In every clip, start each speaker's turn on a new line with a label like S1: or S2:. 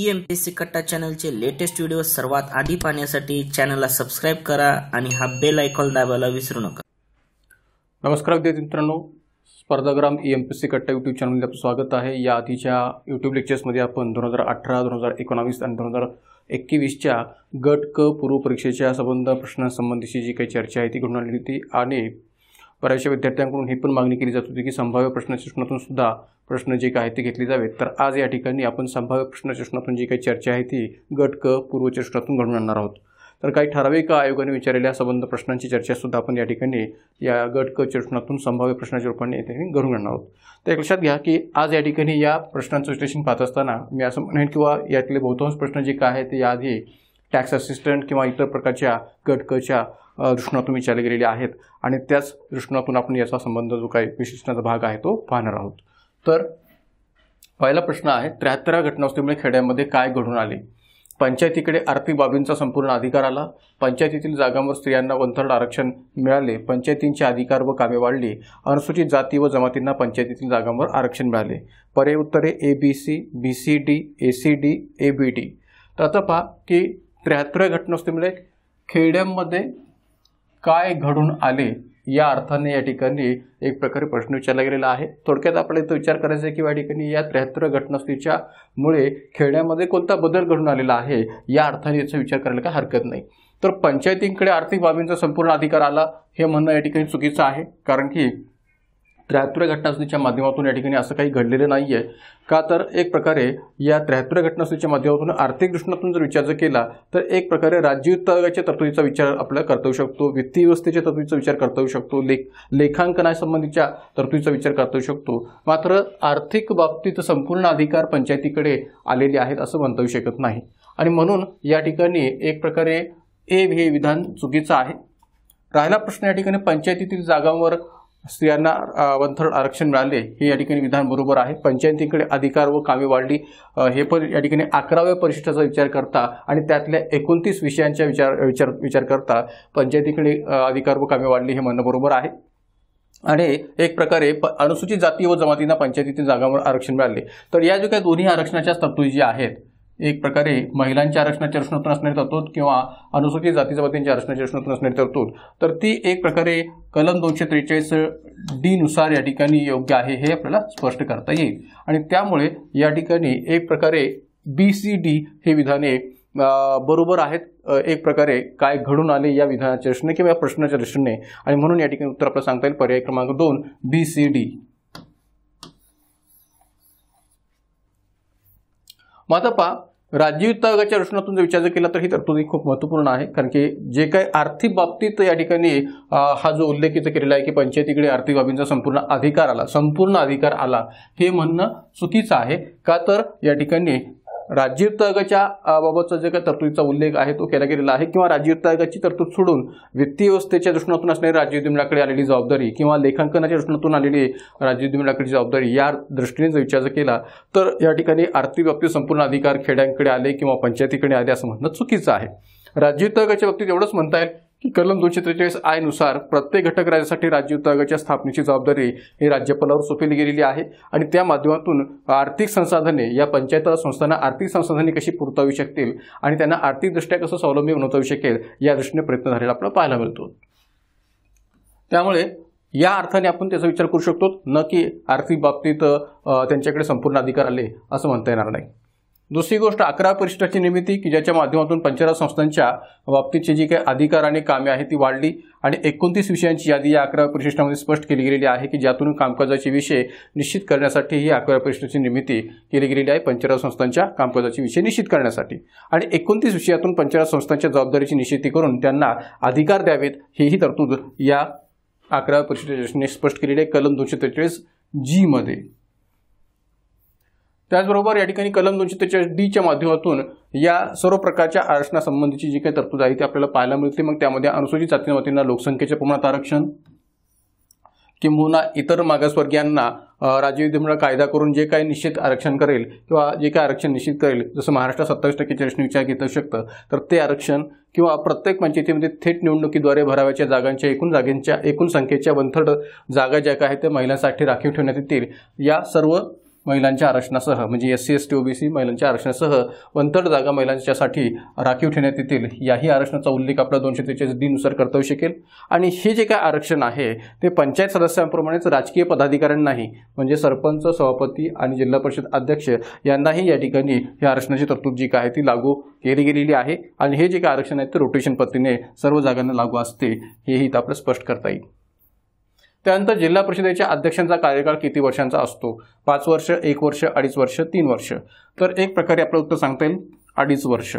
S1: E एम पी सी कट्टा चॅनलचे लेटेस्ट व्हिडिओ सर्वात आधी पाहण्यासाठी चॅनलला सबस्क्राईब करा आणि हा बेल आयकॉन दाबायला विसरू नका नमस्कार विद्यार्थी मित्रांनो स्पर्धाग्राम ई एम पी सी कट्टा यूट्यूब चॅनलमध्ये स्वागत आहे या आधीच्या यूट्यूब लेक्चर्समध्ये आपण दोन हजार अठरा दोन हजार एकोणावीस आणि दोन हजार एकवीसच्या गट क पूर्व परीक्षेच्या संबंध प्रश्नांसंबंधीची जी काही चर्चा आहे ती घडून आली होती आणि बऱ्याचशा विद्यार्थ्यांकडून ही पण मागणी केली जात होती की संभाव्य प्रश्नचिन्हातून सुद्धा प्रश्न जे काय ते घेतले जावेत तर आज या ठिकाणी आपण संभाव्य प्रश्नचिन्हातून जी काही चर्चा आहे ती गट क घडवून घडून आणणार आहोत तर काही ठराविक आयोगाने विचारलेल्या संबंध प्रश्नांची चर्चासुद्धा आपण या ठिकाणी या गट क संभाव्य प्रश्नाच्या रूपाने येथे घडून आणणार आहोत तर एक लक्षात घ्या की आज या ठिकाणी या प्रश्नांचं विश्लेषण पाहत असताना मी असं म्हणेन किंवा यातले बहुतांश प्रश्न जे काय आहे ते आधी टॅक्स असिस्टंट किंवा इतर प्रकारच्या गटकच्या दृष्टीनातून विचारले गेलेले आहेत आणि त्याच दृष्टीनातून आपण याचा संबंध जो काही विशेषणाचा भाग आहे तो पाहणार आहोत तर पहिला प्रश्न आहे त्र्याहत्तरा घटनावस्तीमुळे खेड्यामध्ये काय घडून आले पंचायतीकडे आर्थिक बाबींचा संपूर्ण अधिकार आला पंचायतीतील जागांवर स्त्रियांना वंथर्ड आरक्षण मिळाले पंचायतींचे अधिकार व कामे वाढली अनुसूचित जाती व जमातींना पंचायतीतील जागांवर आरक्षण मिळाले पर्याय उत्तरे A B C B C D A C D A B D तर आता पहा की त्र्याहत्तर घटनावस्तीमुळे खेड्यांमध्ये काय घडून आले या अर्थाने या ठिकाणी एक प्रकारे प्रश्न विचारला गेलेला आहे थोडक्यात आपल्याला तो विचार करायचा आहे की या ठिकाणी या त्र्याहत्तर घटनास्थितीच्यामुळे मुळे खेळण्यामध्ये कोणता बदल घडून आलेला आहे या अर्थाने याचा विचार करायला काही हरकत नाही तर पंचायतींकडे आर्थिक बाबींचा संपूर्ण अधिकार आला हे म्हणणं या ठिकाणी चुकीचं आहे कारण की त्र्याहत्तव्या घटनासुनीच्या माध्यमातून या ठिकाणी असं काही घडलेलं नाही आहे का तर एक प्रकारे या त्र्याहत्तव्या घटनासुनीच्या माध्यमातून आर्थिक दृष्टीतून जर विचार जर केला तर एक प्रकारे राज्य राज्ययुताच्या तरतुदीचा विचार आपल्याला करता येऊ शकतो वित्तीय व्यवस्थेच्या तरतुदीचा विचार करता येऊ शकतो लेख लेखांकनासंबंधीच्या तरतुदीचा विचार करता येऊ शकतो मात्र आर्थिक बाबतीत संपूर्ण अधिकार पंचायतीकडे आलेले आहेत असं म्हणता येऊ शकत नाही आणि म्हणून या ठिकाणी एक प्रकारे ए हे विधान चुकीचं आहे राहिला प्रश्न या ठिकाणी पंचायतीतील जागांवर स्त्रियांना वन थर्ड आरक्षण मिळाले हे या ठिकाणी विधान बरोबर आहे पंचायतीकडे अधिकार व कामे वाढली हे पण या ठिकाणी अकराव्या परिशिष्टाचा विचार करता आणि त्यातल्या एकोणतीस विषयांच्या विचार विचार विचार करता पंचायतीकडे अधिकार व कामे वाढली हे म्हणणं बरोबर आहे आणि एक प्रकारे प अनुसूचित जाती व जमातींना पंचायतीतील जागांवर आरक्षण मिळाले तर या जो काही दोन्ही आरक्षणाच्या तरतुदी ज्या आहेत एक प्रकारे महिलांच्या आरक्षणाची प्रश्नोत्तर असणारी तरतूद किंवा अनुसूचित जाती जमातींच्या आरक्षणाची प्रश्नोत्तर असणारी तरतूद तर ती एक प्रकारे कलम दोनशे त्रेचाळीस डीनुसार या ठिकाणी योग्य आहे हे आपल्याला स्पष्ट करता येईल आणि त्यामुळे या ठिकाणी एक प्रकारे बी सी डी हे विधाने बरोबर आहेत एक प्रकारे काय घडून आले या विधानाच्या दृष्टीने किंवा या प्रश्नाच्या दृष्टीने आणि म्हणून या ठिकाणी उत्तर आपल्याला सांगता येईल पर्याय क्रमांक दोन बी सी डी मात्र आता पहा राज्ययुक्त आयोगाच्या रचनातून जर विचार केला तर ही तरतुदी खूप महत्वपूर्ण आहे कारण की जे काही आर्थिक बाबतीत या ठिकाणी हा जो उल्लेख इथं केलेला आहे की पंचायतीकडे आर्थिक बाबींचा संपूर्ण अधिकार आला संपूर्ण अधिकार आला हे म्हणणं चुकीचं आहे का तर या ठिकाणी राजीव तळगाच्या बाबतचा जे काही तरतुदीचा उल्लेख आहे तो केला गेलेला आहे किंवा राजीव तळगाची तरतूद सोडून वित्तीय व्यवस्थेच्या दृष्टीतून असणारी राजीव दिमलाकडे आलेली जबाबदारी किंवा लेखांकनाच्या दृष्टीतून आलेली राजीव दिमलाकडची जबाबदारी या दृष्टीने जर विचार केला तर या ठिकाणी आर्थिक बाबतीत संपूर्ण अधिकार खेड्यांकडे आले किंवा पंचायतीकडे आले असं म्हणणं चुकीचं आहे राजीव तळगाच्या बाबतीत एवढंच म्हणता येईल की कलम दोनशे त्रेचाळीस आय नुसार प्रत्येक घटक राज्यासाठी राज्य वित्त स्थापनेची जबाबदारी ही राज्यपालावर सोपवली गेलेली आहे आणि त्या माध्यमातून आर्थिक संसाधने या पंचायत संस्थांना आर्थिक संसाधने कशी पुरतावी शकतील आणि त्यांना आर्थिकदृष्ट्या कसं स्वावलंबी बनवता येऊ शकेल या दृष्टीने प्रयत्न झालेला आपल्याला पाहायला मिळतो त्यामुळे या अर्थाने आपण त्याचा विचार करू शकतो न की आर्थिक बाबतीत त्यांच्याकडे संपूर्ण अधिकार आले असं म्हणता येणार नाही दुसरी गोष्ट अकरा परिशिष्टाची निर्मिती की ज्याच्या माध्यमातून पंचायत संस्थांच्या बाबतीची जी काही अधिकार आणि कामे आहेत ती वाढली आणि एकोणतीस विषयांची यादी या अकरा परिशिष्टामध्ये स्पष्ट केली गेलेली आहे की ज्यातून कामकाजाचे विषय निश्चित करण्यासाठी ही अकरा परिशिष्टाची निर्मिती केली गेलेली आहे पंचायत संस्थांच्या कामकाजाचे विषय निश्चित करण्यासाठी आणि एकोणतीस विषयातून पंचायत संस्थांच्या जबाबदारीची निश्चिती करून त्यांना अधिकार द्यावेत हेही तरतूद या अकरा परिषदेने स्पष्ट केलेली आहे कलम दोनशे त्रेचाळीस मध्ये त्याचबरोबर या ठिकाणी कलम दोनशे त्रेचाळीस डीच्या माध्यमातून या सर्व प्रकारच्या आरक्षणासंबंधीची जी काही तरतूद आहे ती आपल्याला पाहायला मिळते मग त्यामध्ये अनुसूचित जातींना लोकसंख्येच्या प्रमाणात आरक्षण किंबहुना इतर मागासवर्गीयांना राज्य विधिमंडळ कायदा करून जे काही निश्चित आरक्षण करेल किंवा जे काही आरक्षण निश्चित करेल जसं महाराष्ट्रात सत्तावीस प्रश्न विचार घेत शकतं तर ते आरक्षण किंवा प्रत्येक पंचायतीमध्ये थेट निवडणुकीद्वारे भराव्याच्या जागांच्या एकूण जागेंच्या एकूण संख्येच्या वन जागा ज्या काय आहेत त्या महिलांसाठी राखीव ठेवण्यात येतील या सर्व महिलांच्या आरक्षणासह म्हणजे S C S T OBC महिलांच्या आरक्षणासह वंतर जागा महिलांच्यासाठी राखीव ठेवण्यात येतील याही आरक्षणाचा उल्लेख आपला दोनशे त्रेचाळीस दिनुसार करता येऊ शकेल आणि हे जे काय आरक्षण आहे ते पंचायत सदस्यांप्रमाणेच राजकीय पदाधिकाऱ्यांनाही म्हणजे सरपंच सभापती आणि जिल्हा परिषद अध्यक्ष यांनाही या ठिकाणी या आरक्षणाची तरतूद जी काय ती लागू केली गेलेली आहे आणि हे जे काय आरक्षण आहे ते रोटेशन पद्धतीने सर्व जागांना लागू असते हेही आपलं स्पष्ट करता येईल त्यानंतर जिल्हा परिषदेच्या अध्यक्षांचा कार्यकाळ किती वर्षांचा असतो पाच वर्ष एक वर्ष अडीच वर्ष तीन वर्ष तर एक प्रकारे आपलं उत्तर सांगता येईल अडीच वर्ष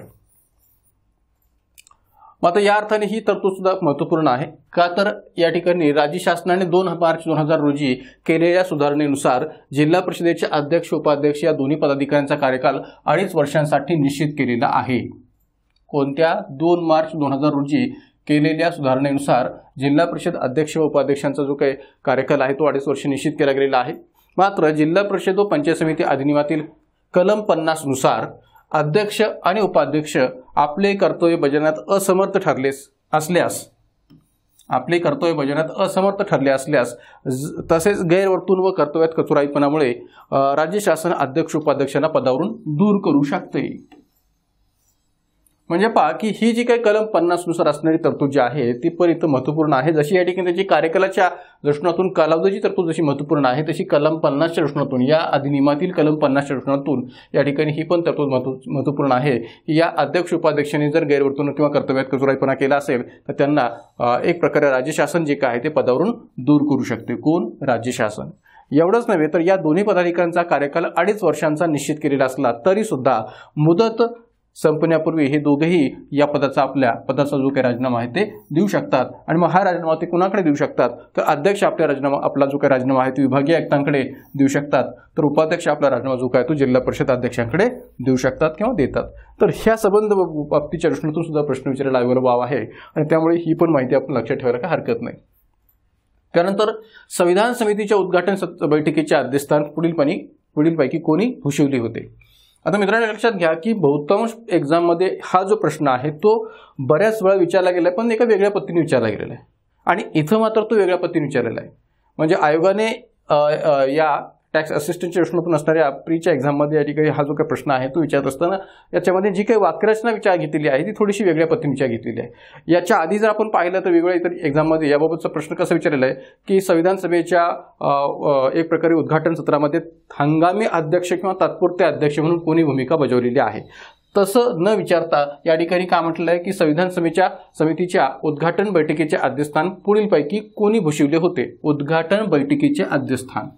S1: मात्र या अर्थाने ही तरतूद सुद्धा महत्त्वपूर्ण आहे का तर या ठिकाणी राज्य शासनाने दोन मार्च दोन हजार रोजी केलेल्या सुधारणेनुसार जिल्हा परिषदेचे अध्यक्ष उपाध्यक्ष या दोन्ही पदाधिकाऱ्यांचा कार्यकाल अडीच वर्षांसाठी निश्चित केलेला आहे कोणत्या दोन मार्च दोन हजार रोजी केलेल्या सुधारणेनुसार जिल्हा परिषद अध्यक्ष व उपाध्यक्षांचा जो काही कार्यकाल आहे तो अडीच वर्ष निश्चित केला गेलेला आहे मात्र जिल्हा परिषद व पंचायत समिती अधिनियमातील कलम पन्नासनुसार अध्यक्ष आणि उपाध्यक्ष आपले कर्तव्य बजावण्यात असमर्थ ठरले असल्यास आपले कर्तव्य बजावण्यात असमर्थ ठरले असल्यास तसेच गैरवर्तून व कर्तव्यात कचुराईपणामुळे राज्य शासन अध्यक्ष उपाध्यक्षांना पदावरून दूर करू शकते म्हणजे पहा की ही जी काही कलम पन्नासनुसार असणारी तरतूद जी आहे ती पण इथं महत्त्वपूर्ण आहे जशी या ठिकाणी त्याची कार्यकलाच्या दृष्टीतून कालावधीची तरतूद जशी महत्वपूर्ण आहे तशी कलम पन्नासच्या दृष्टीतून या अधिनियमातील कलम पन्नासच्या दृष्टीतून या ठिकाणी ही पण तरतूद महत्वपूर्ण आहे की या अध्यक्ष उपाध्यक्षांनी जर गैरवर्तणूक किंवा कर्तव्यात कचुराईपणा केला असेल तर त्यांना एक प्रकारे राज्य शासन जे काय आहे ते पदावरून दूर करू शकते कोण राज्य शासन एवढंच नव्हे तर या दोन्ही पदाधिकाऱ्यांचा कार्यकाल अडीच वर्षांचा निश्चित केलेला असला तरी सुद्धा मुदत संपण्यापूर्वी हे दोघेही या पदाचा आपल्या पदाचा जो काही राजीनामा आहे ते देऊ शकतात आणि मग हा राजीनामा ते कुणाकडे देऊ शकतात तर अध्यक्ष आपला राजीनामा आपला जो काही राजीनामा आहे तो विभागीय आयुक्तांकडे देऊ शकतात तर उपाध्यक्ष आपला राजीनामा जो काय तो जिल्हा परिषद अध्यक्षांकडे देऊ शकतात किंवा देतात तर ह्या संबंध बाबतीच्या प्रश्नातून सुद्धा प्रश्न विचारायला अवेलेबल भाव आहे आणि त्यामुळे ही पण माहिती आपण लक्षात ठेवायला काय हरकत नाही त्यानंतर संविधान समितीच्या उद्घाटन बैठकीचे अध्यक्षस्थान पुढीलपणी पुढीलपैकी कोणी भूषवली होते आता मित्रांनो लक्षात घ्या की बहुतांश एक्झाममध्ये हा जो प्रश्न आहे तो बऱ्याच वेळा विचारला गेला आहे पण एका वेगळ्या पद्धतीने विचारला गेलेला आहे आणि इथं मात्र तो वेगळ्या पद्धतीने विचारलेला आहे म्हणजे आयोगाने या टॅक्स असिस्टंटच्या पण असणाऱ्या प्रीच्या एक्झाममध्ये या ठिकाणी हा जो काही प्रश्न आहे तो विचारत असताना याच्यामध्ये जी काही वाक्यरचना विचार घेतलेली आहे ती थोडीशी वेगळ्या पद्धतीने विचार घेतलेली आहे याच्या आधी जर आपण पाहिलं तर वेगळ्या इतर एक्झाममध्ये याबाबतचा प्रश्न कसा विचारलेला आहे की संविधान सभेच्या एक प्रकारे उद्घाटन सत्रामध्ये हंगामी अध्यक्ष किंवा तात्पुरते अध्यक्ष म्हणून कोणी भूमिका बजावलेली आहे तसं न विचारता या ठिकाणी का म्हटलं आहे की संविधान सभेच्या समितीच्या उद्घाटन बैठकीचे अध्यस्थान पुढीलपैकी कोणी भूषविले होते उद्घाटन बैठकीचे अध्यस्थान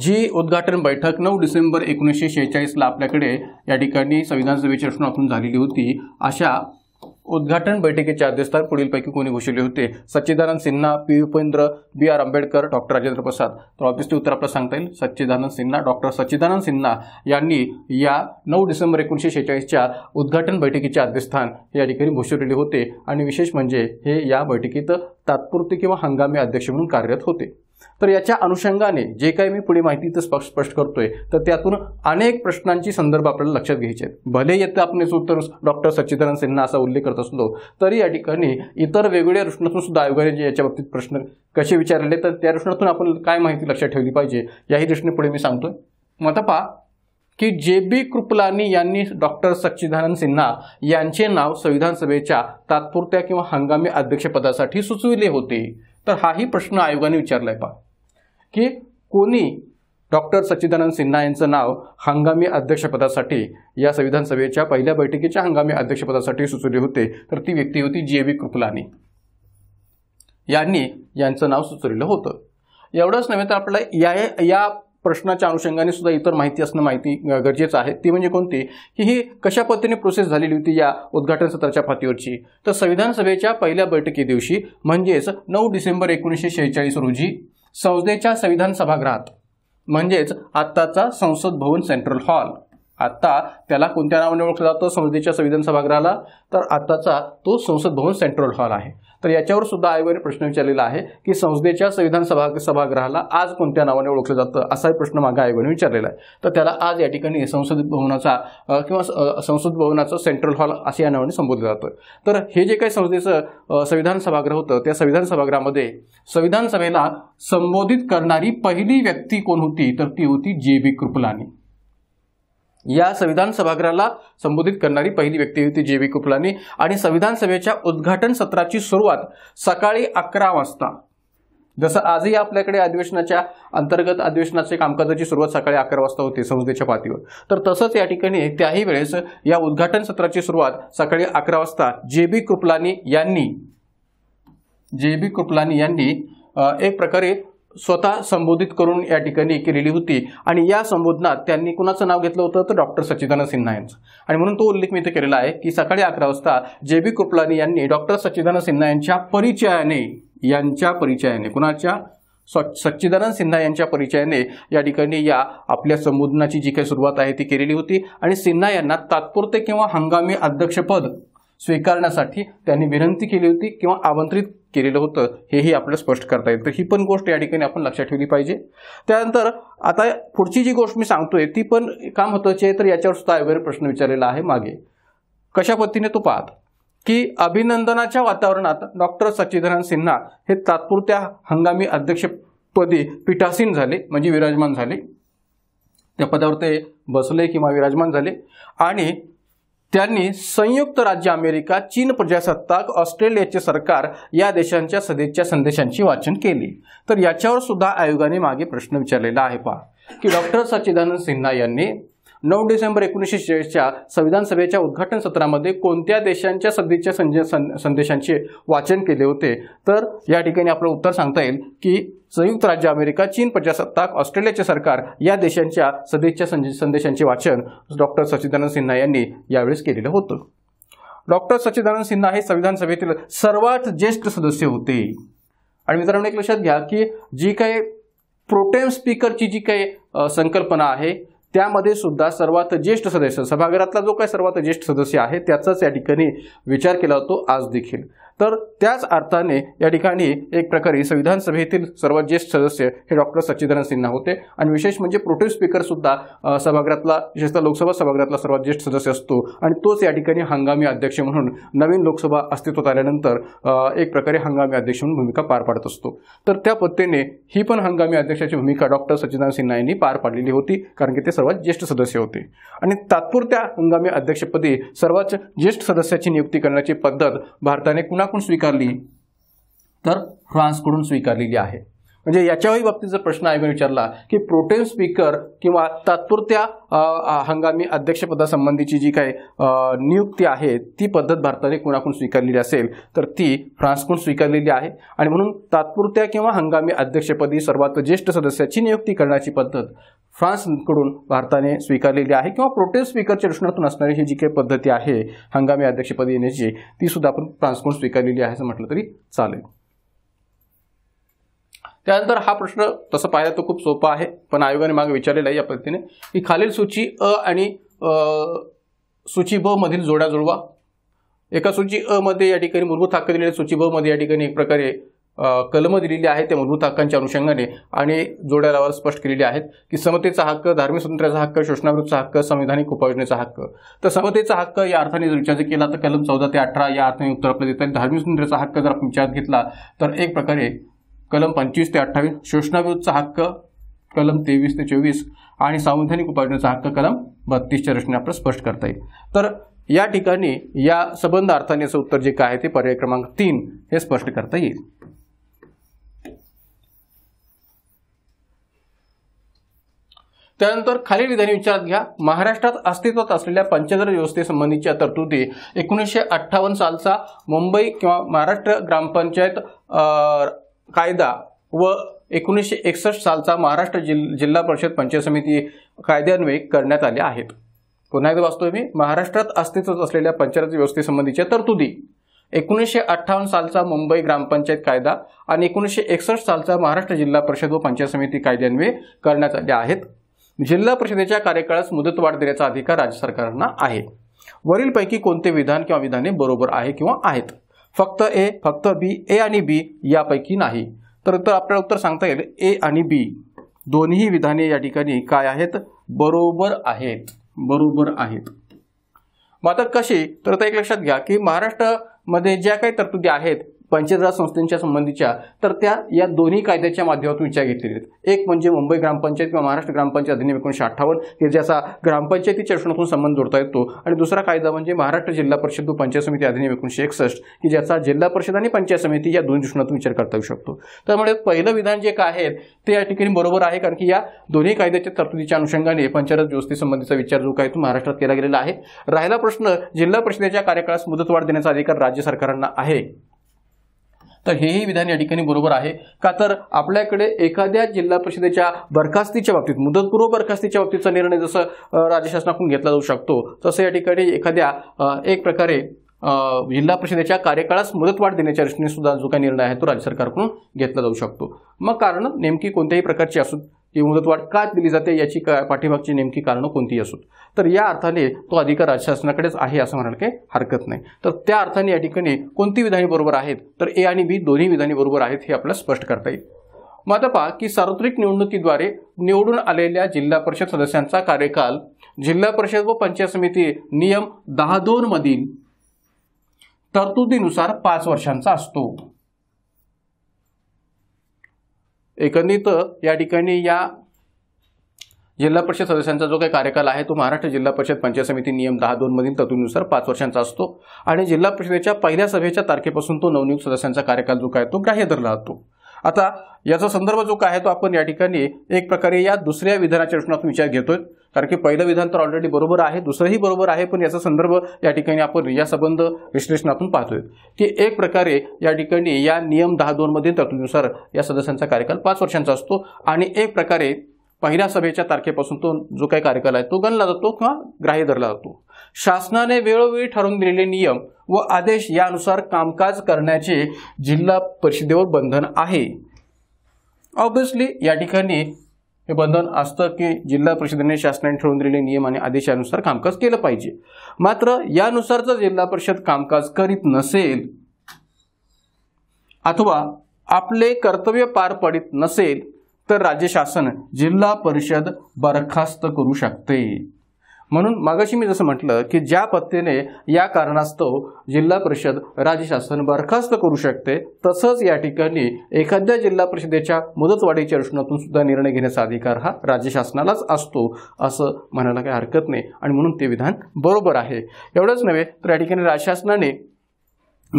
S1: जी उद्घाटन बैठक नऊ डिसेंबर एकोणीसशे शेहेचाळीसला आपल्याकडे या ठिकाणी संविधान रचना आखून झालेली होती अशा उद्घाटन बैठकीचे अध्यक्षस्थान पुढीलपैकी कोणी घोषले होते Sachchidanand Sinha P Upendra B R Ambedkar doctor Rajendra Prasad तर ऑब्विसली उत्तर आपल्याला सांगता येईल सच्चिदानंद सिन्हा डॉक्टर सच्चिदानंद सिन्हा यांनी या नऊ डिसेंबर एकोणीसशे शेहेचाळीसच्या उद्घाटन बैठकीचे अध्यस्थान या ठिकाणी भूषवलेले होते आणि विशेष म्हणजे हे या बैठकीत तात्पुरते किंवा हंगामी अध्यक्ष म्हणून कार्यरत होते तर याच्या अनुषंगाने जे काही मी पुढे माहिती तर स्पष्ट करतोय तर त्यातून अनेक प्रश्नांची संदर्भ आपल्याला लक्षात घ्यायचे आहेत भले येतं आपण उत्तर डॉक्टर सच्चिदानंद सिन्हा असा उल्लेख करत असतो तरी या ठिकाणी इतर वेगवेगळ्या रुष्णातून सुद्धा आयोगाने याच्या बाबतीत प्रश्न कसे विचारले तर त्या रुष्णातून आपण काय माहिती लक्षात ठेवली पाहिजे याही दृष्टीने पुढे मी सांगतोय मग पहा की जे बी कृपलानी यांनी डॉक्टर सच्चिदानंद सिन्हा यांचे नाव संविधान सभेच्या तात्पुरत्या किंवा हंगामी अध्यक्षपदासाठी सुचविले होते तर हाही प्रश्न आयोगाने विचारलाय पहा की कोणी डॉक्टर सच्चिदानंद सिन्हा यांचं नाव हंगामी अध्यक्षपदासाठी या संविधान सभेच्या पहिल्या बैठकीच्या हंगामी अध्यक्षपदासाठी सुचवले होते तर ती व्यक्ती होती जे व्ही कृपलानी यांनी यांचं नाव सुचवलेलं होतं एवढंच नव्हे तर आपल्याला या या प्रश्नाच्या अनुषंगाने सुद्धा इतर माहिती असणं माहिती गरजेचं आहे ती म्हणजे कोणती की ही कशा पद्धतीने प्रोसेस झालेली होती या उद्घाटन सत्राच्या पातळीवरची तर संविधान सभेच्या पहिल्या बैठकी दिवशी म्हणजेच नऊ डिसेंबर एकोणीसशे शेहेचाळीस रोजी संसदेच्या संविधान सभागृहात म्हणजेच आत्ताचा संसद भवन सेंट्रल हॉल आता त्याला कोणत्या नावाने ओळखलं जातं संसदेच्या संविधान सभागृहाला तर आताचा तो संसद भवन सेंट्रल हॉल आहे तर याच्यावर सुद्धा आयोगाने प्रश्न विचारलेला आहे की संसदेच्या संविधान सभा सभागृहाला आज कोणत्या नावाने ओळखलं जातं असाही प्रश्न मागे आयोगाने विचारलेला आहे तर त्याला आज या ठिकाणी संसद भवनाचा किंवा संसद भवनाचं सेंट्रल हॉल असे या नावाने संबोधलं जातं तर हे जे काही संसदेचं संविधान सभागृह होतं त्या संविधान सभागृहामध्ये संविधान सभेला संबोधित करणारी पहिली व्यक्ती कोण होती तर ती होती जे बी कृपलानी या संविधान सभागृहाला संबोधित करणारी पहिली व्यक्ती होती जे व्ही कुपलानी आणि संविधान सभेच्या उद्घाटन सत्राची सुरुवात सकाळी अकरा वाजता जसं आजही आपल्याकडे अधिवेशनाच्या अंतर्गत अधिवेशनाचे कामकाजाची सुरुवात सकाळी अकरा वाजता होते संसदेच्या पातळीवर तर तसंच या ठिकाणी त्याही वेळेस या उद्घाटन सत्राची सुरुवात सकाळी अकरा वाजता जे बी कृपलानी यांनी जे बी कृपलानी यांनी एक प्रकारे स्वतः संबोधित करून या ठिकाणी केलेली होती आणि या संबोधनात त्यांनी कुणाचं नाव घेतलं होतं तर डॉक्टर सच्चिदानंद सिन्हा यांचं आणि म्हणून तो उल्लेख मी इथे केलेला आहे की सकाळी अकरा वाजता जे बी कृपलानी यांनी डॉक्टर सच्चिदानंद सिन्हा यांच्या परिचयाने यांच्या परिचयाने कुणाच्या सच्चिदानंद सिन्हा यांच्या परिचयाने या ठिकाणी या आपल्या संबोधनाची जी काही सुरुवात आहे ती केलेली होती आणि सिन्हा यांना तात्पुरते किंवा हंगामी अध्यक्षपद स्वीकारण्यासाठी त्यांनी विनंती केली होती किंवा आमंत्रित केलेलं होतं हेही आपल्याला स्पष्ट करता येईल तर ही पण गोष्ट या ठिकाणी आपण लक्षात ठेवली पाहिजे त्यानंतर आता पुढची जी गोष्ट मी सांगतोय ती पण का महत्वाची आहे तर याच्यावर सुद्धा आयोगाने प्रश्न विचारलेला आहे मागे कशा पद्धतीने तो पाहत की अभिनंदनाच्या वातावरणात डॉक्टर सच्चिदानंद सिन्हा हे तात्पुरत्या हंगामी अध्यक्षपदी पीठासीन झाले म्हणजे विराजमान झाले त्या पदावर ते बसले किंवा विराजमान झाले आणि त्यांनी संयुक्त राज्य अमेरिका चीन प्रजासत्ताक ऑस्ट्रेलियाचे सरकार या देशांच्या सदेच्या संदेशांची वाचन केली तर याच्यावर सुद्धा आयोगाने मागे प्रश्न विचारलेला आहे पा, की डॉक्टर सच्चिदानंद सिन्हा यांनी नऊ डिसेंबर एकोणीसशे चाळीसच्या संविधान सभेच्या उद्घाटन सत्रामध्ये कोणत्या देशांच्या सध्याच्या संदेशांचे वाचन केले होते तर या ठिकाणी आपलं उत्तर सांगता येईल की संयुक्त राज्य अमेरिका चीन प्रजासत्ताक ऑस्ट्रेलियाचे सरकार या देशांच्या सदिच्छा संदेशांचे वाचन डॉक्टर सच्चिदानंद सिन्हा यांनी यावेळेस केलेलं होतं डॉक्टर सच्चिदानंद सिन्हा हे संविधान सभेतील सर्वात ज्येष्ठ सदस्य होते आणि मित्रांनो एक लक्षात घ्या की जी काही प्रोटेम स्पीकरची जी काही संकल्पना आहे त्यामध्ये सुद्धा सर्वात ज्येष्ठ सदस्य सभागृहातला जो काही सर्वात ज्येष्ठ सदस्य आहे त्याचाच या ठिकाणी विचार केला जातो आज देखील तर त्याच अर्थाने या ठिकाणी एक प्रकारे संविधान सभेतील सर्वात ज्येष्ठ सदस्य हे डॉक्टर सच्चिदानंद सिन्हा होते आणि विशेष म्हणजे प्रोटेव स्पीकर सुद्धा सभागृहातला विशेषतः लोकसभा सभागृहातला सर्वात ज्येष्ठ सदस्य असतो आणि तोच या ठिकाणी हंगामी अध्यक्ष म्हणून नवीन लोकसभा अस्तित्वात आल्यानंतर एक प्रकारे हंगामी अध्यक्ष म्हणून भूमिका पार पाडत असतो तर त्या पत्तेने ही पण हंगामी अध्यक्षाची भूमिका डॉक्टर सच्चिदानंद सिन्हा यांनी पार पाडलेली होती कारण की ते सर्वात ज्येष्ठ सदस्य होते आणि तात्पुरत्या हंगामी अध्यक्षपदी सर्वात ज्येष्ठ सदस्याची नियुक्ती करण्याची पद्धत भारताने कुणा कोणाकडून स्वीकारली तर फ्रान्सकडून स्वीकारलेली आहे म्हणजे याच्याही बाबतीत जर प्रश्न आयोगाने विचारला की प्रोटेम स्पीकर किंवा तात्पुरत्या हंगामी अध्यक्षपदासंबंधीची जी काही नियुक्ती आहे ती पद्धत भारताने कोणाकडून स्वीकारलेली असेल तर ती फ्रान्सकडून स्वीकारलेली आहे आणि म्हणून तात्पुरत्या किंवा हंगामी अध्यक्षपदी सर्वात ज्येष्ठ सदस्याची नियुक्ती करण्याची पद्धत फ्रान्सकडून भारताने स्वीकारलेली आहे किंवा प्रोटेम स्पीकरच्या दृष्टीनातून असणारी ही जी काही पद्धती आहे हंगामी अध्यक्षपदी येण्याची ती सुद्धा आपण फ्रान्सकडून स्वीकारलेली आहे असं म्हटलं तरी चालेल त्यानंतर हा प्रश्न तसं पाहिला तो खूप सोपा आहे पण आयोगाने मागे विचारलेला आहे या पद्धतीने की खालील सूची अ आणि सूची ब मधील जोड्या जुळवा एका सूची अ मध्ये या ठिकाणी मूलभूत हक्क दिलेले सूची ब मध्ये या ठिकाणी एक प्रकारे कलम दिलेली आहे त्या मूलभूत हक्कांच्या अनुषंगाने आणि जोड्यालावर स्पष्ट केलेली आहेत की समतेचा हक्क धार्मिक स्वातंत्र्याचा हक्क शोषणावृत्तचा हक्क संविधानिक उपाययोजनेचा हक्क तर समतेचा हक्क या अर्थाने जर विचार केला तर कलम चौदा ते अठरा या अर्थाने उत्तर आपल्याला देतात धार्मिक स्वातंत्र्याचा हक्क जर आपण विचारात घेतला तर एक प्रकारे कलम पंचवीस ते अठ्ठावीस शोषणाविरुद्धचा हक्क कलम तेवीस ते चोवीस आणि संवैधानिक उपाययोजनेचा हक्क कलम बत्तीसच्या रचने आपल्याला स्पष्ट करता येईल तर या ठिकाणी या संबंध अर्थानेचं उत्तर जे काय आहे ते पर्याय क्रमांक तीन हे स्पष्ट करता येईल त्यानंतर खालील विधाने विचारात घ्या महाराष्ट्रात अस्तित्वात असलेल्या व्यवस्थे व्यवस्थेसंबंधीच्या तरतुदी एकोणीसशे अठ्ठावन्न सालचा मुंबई किंवा महाराष्ट्र ग्रामपंचायत कायदा व एकोणीसशे एकसष्ट सालचा महाराष्ट्र जिल जिल्हा परिषद पंचायत समिती कायद्यान्वये करण्यात आले आहेत पुन्हा एकदा वाचतोय मी महाराष्ट्रात अस्तित्वात असलेल्या पंचायत व्यवस्थेसंबंधीच्या तरतुदी एकोणीसशे अठ्ठावन्न सालचा मुंबई ग्रामपंचायत कायदा आणि एकोणीसशे एकसष्ट सालचा महाराष्ट्र जिल्हा परिषद व पंचायत समिती कायद्यान्वये करण्यात आल्या आहेत जिल्हा परिषदेच्या कार्यकाळास मुदतवाढ देण्याचा अधिकार राज्य सरकारांना आहे वरीलपैकी कोणते विधान किंवा विधाने बरोबर आहे किंवा आहेत फक्त ए फक्त बी ए आणि बी यापैकी नाही तर तर आपल्याला उत्तर सांगता येईल ए आणि बी दोन्ही विधाने या ठिकाणी काय आहेत बरोबर आहेत बरोबर आहेत मग आता कशी तर एक लक्षात घ्या की महाराष्ट्रामध्ये ज्या काही तरतुदी आहेत पंचायतराज संस्थेच्या संबंधीच्या तर त्या या दोन्ही कायद्याच्या माध्यमातून विचार घेतलेले आहेत एक म्हणजे मुंबई ग्रामपंचायत किंवा महाराष्ट्र ग्रामपंचायत अधिनियम एकोणीशे अठ्ठावन्न हे ज्याचा ग्रामपंचायतीच्या शोषणातून संबंध जोडता येतो आणि दुसरा कायदा म्हणजे महाराष्ट्र जिल्हा परिषद व पंचायत समिती अधिनियम एकोणीशे एकसष्ट की ज्याचा जिल्हा परिषद आणि पंचायत समिती या दोन दृष्टीतून विचार करता येऊ शकतो त्यामुळे पहिलं विधान जे काय आहे ते या ठिकाणी बरोबर आहे कारण की या दोन्ही कायद्याच्या तरतुदीच्या अनुषंगाने पंचायत संबंधीचा विचार जो काय तो महाराष्ट्रात केला गेलेला आहे राहिला प्रश्न जिल्हा परिषदेच्या कार्यकाळास मुदतवाढ देण्याचा अधिकार राज्य सरकारांना आहे तर हेही विधान या ठिकाणी बरोबर आहे का तर आपल्याकडे एखाद्या जिल्हा परिषदेच्या बरखास्तीच्या बाबतीत मुदतपूर्व बरखास्तीच्या बाबतीचा निर्णय जसं राज्य शासनाकडून घेतला जाऊ शकतो तसं या ठिकाणी एखाद्या एक प्रकारे जिल्हा परिषदेच्या कार्यकाळास मुदतवाढ देण्याच्या दृष्टीने सुद्धा जो काही निर्णय आहे तो राज्य सरकारकडून घेतला जाऊ शकतो मग कारण नेमकी कोणत्याही प्रकारची असू ती मुदतवाढ का दिली जाते याची पाठीमागची नेमकी कारणं कोणती असोत तर या अर्थाने तो अधिकार राज्य शासनाकडेच आहे असं म्हणाल काही हरकत नाही तर त्या अर्थाने या ठिकाणी कोणती विधाने बरोबर आहेत तर ए आणि बी दोन्ही विधाने बरोबर आहेत हे आपल्याला स्पष्ट करता येईल मग पहा की सार्वत्रिक निवडणुकीद्वारे निवडून आलेल्या जिल्हा परिषद सदस्यांचा कार्यकाल जिल्हा परिषद व पंचायत समिती नियम दहा दोन मधील तरतुदीनुसार पाच वर्षांचा असतो एकंदरीत या ठिकाणी या जिल्हा परिषद सदस्यांचा जो काही कार्यकाल आहे तो महाराष्ट्र जिल्हा परिषद पंचायत समिती नियम दहा मधील तरतुदीनुसार पाच वर्षांचा असतो आणि जिल्हा परिषदेच्या पहिल्या सभेच्या तारखेपासून तो नवनियुक्त सदस्यांचा कार्यकाल जो काय तो ग्राह्य धरला जातो आता याचा संदर्भ जो काय तो आपण या ठिकाणी एक प्रकारे या दुसऱ्या विधानाच्या दृष्टीनं विचार घेतोय कारण की पहिलं विधान तर ऑलरेडी बरोबर आहे दुसरंही बरोबर आहे पण याचा संदर्भ या ठिकाणी आपण या संबंध विश्लेषणातून पाहतोय की एक प्रकारे या ठिकाणी या नियम दहा मध्ये तरतुदीनुसार या सदस्यांचा कार्यकाल पाच वर्षांचा असतो आणि एक प्रकारे पहिल्या सभेच्या तारखेपासून तो जो काही कार्यकाल आहे तो गणला जातो किंवा ग्राह्य धरला जातो शासनाने वेळोवेळी ठरवून दिलेले नियम व आदेश यानुसार कामकाज करण्याचे जिल्हा परिषदेवर बंधन आहे ऑब्विसली या ठिकाणी हे बंधन असतं की जिल्हा परिषदेने शासनाने ठरवून दिलेले नियम आणि आदेशानुसार कामकाज केलं पाहिजे मात्र यानुसार जर जिल्हा परिषद कामकाज करीत नसेल अथवा आपले कर्तव्य पार पडित नसेल तर राज्य शासन जिल्हा परिषद बरखास्त करू शकते म्हणून मागाशी मी जसं म्हटलं की ज्या पत्तेने या कारणास्तव जिल्हा परिषद राज्य शासन बरखास्त करू शकते तसंच या ठिकाणी एखाद्या जिल्हा परिषदेच्या मुदतवाढीच्या दृष्टीतून सुद्धा निर्णय घेण्याचा अधिकार हा राज्य शासनालाच असतो असं म्हणायला काही हरकत नाही आणि म्हणून ते विधान बरोबर आहे एवढंच नव्हे तर या ठिकाणी राज्य शासनाने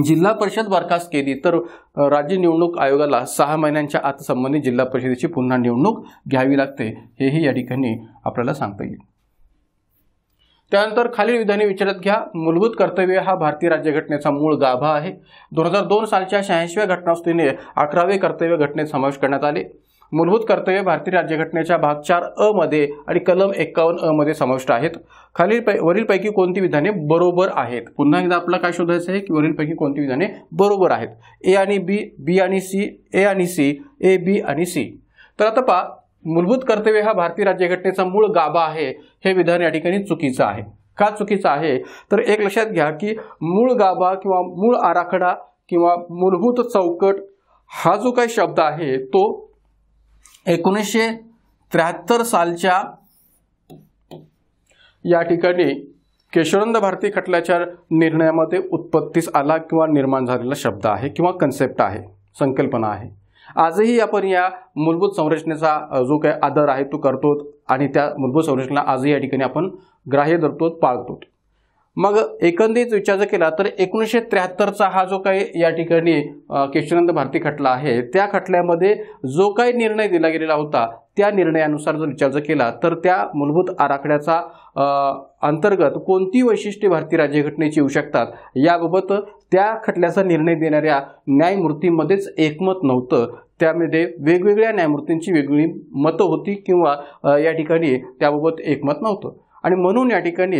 S1: जिल्हा परिषद बरखास्त केली तर राज्य निवडणूक आयोगाला सहा महिन्यांच्या आत संबंधित जिल्हा परिषदेची पुन्हा निवडणूक घ्यावी लागते हेही या ठिकाणी आपल्याला सांगता येईल त्यानंतर खालील विधाने विचारात घ्या मूलभूत कर्तव्य हा भारतीय राज्यघटनेचा मूळ गाभा आहे दोन हजार दोन सालच्या शहाऐंशीव्या घटनास्थितीने अकरावे कर्तव्य घटनेत समावेश करण्यात आले मूलभूत कर्तव्य भारतीय राज्यघटनेच्या भाग चार अ मध्ये आणि कलम एक्कावन्न अ मध्ये समाविष्ट आहेत खालील पै वरीलपैकी कोणती विधाने बरोबर आहेत पुन्हा एकदा आपल्याला काय शोधायचं आहे की वरीलपैकी कोणती विधाने बरोबर आहेत ए आणि बी बी आणि सी ए आणि सी ए बी आणि सी तर आता पहा मूलभूत कर्तव्य हा भारतीय राज्यघटनेचा मूळ गाभा आहे हे विधान या ठिकाणी चुकीचं आहे का चुकीचं आहे तर एक लक्षात घ्या की मूळ गाभा किंवा मूळ आराखडा किंवा मूलभूत चौकट हा जो काही शब्द आहे तो एकोणीसशे त्र्याहत्तर सालच्या या ठिकाणी केशवानंद भारती खटल्याच्या निर्णयामध्ये उत्पत्तीस आला किंवा निर्माण झालेला शब्द आहे किंवा कन्सेप्ट आहे संकल्पना आहे आजही आपण या मूलभूत संरचनेचा जो काही आदर आहे तो करतो आणि त्या मूलभूत संरचनेला आजही या ठिकाणी आपण ग्राह्य धरतो पाळतो मग एकंदरीत विचार जर केला तर एकोणीसशे त्र्याहत्तरचा हा जो काही या ठिकाणी केशवानंद भारती खटला आहे त्या खटल्यामध्ये जो काही निर्णय दिला गेलेला होता त्या निर्णयानुसार जर विचार जर केला तर त्या मूलभूत आराखड्याचा अंतर्गत कोणती वैशिष्ट्ये भारतीय राज्यघटनेची येऊ शकतात याबाबत त्या खटल्याचा निर्णय देणाऱ्या न्यायमूर्तीमध्येच एकमत नव्हतं त्यामध्ये वेगवेगळ्या न्यायमूर्तींची वेगवेगळी मतं होती किंवा या ठिकाणी त्याबाबत एकमत नव्हतं आणि म्हणून या ठिकाणी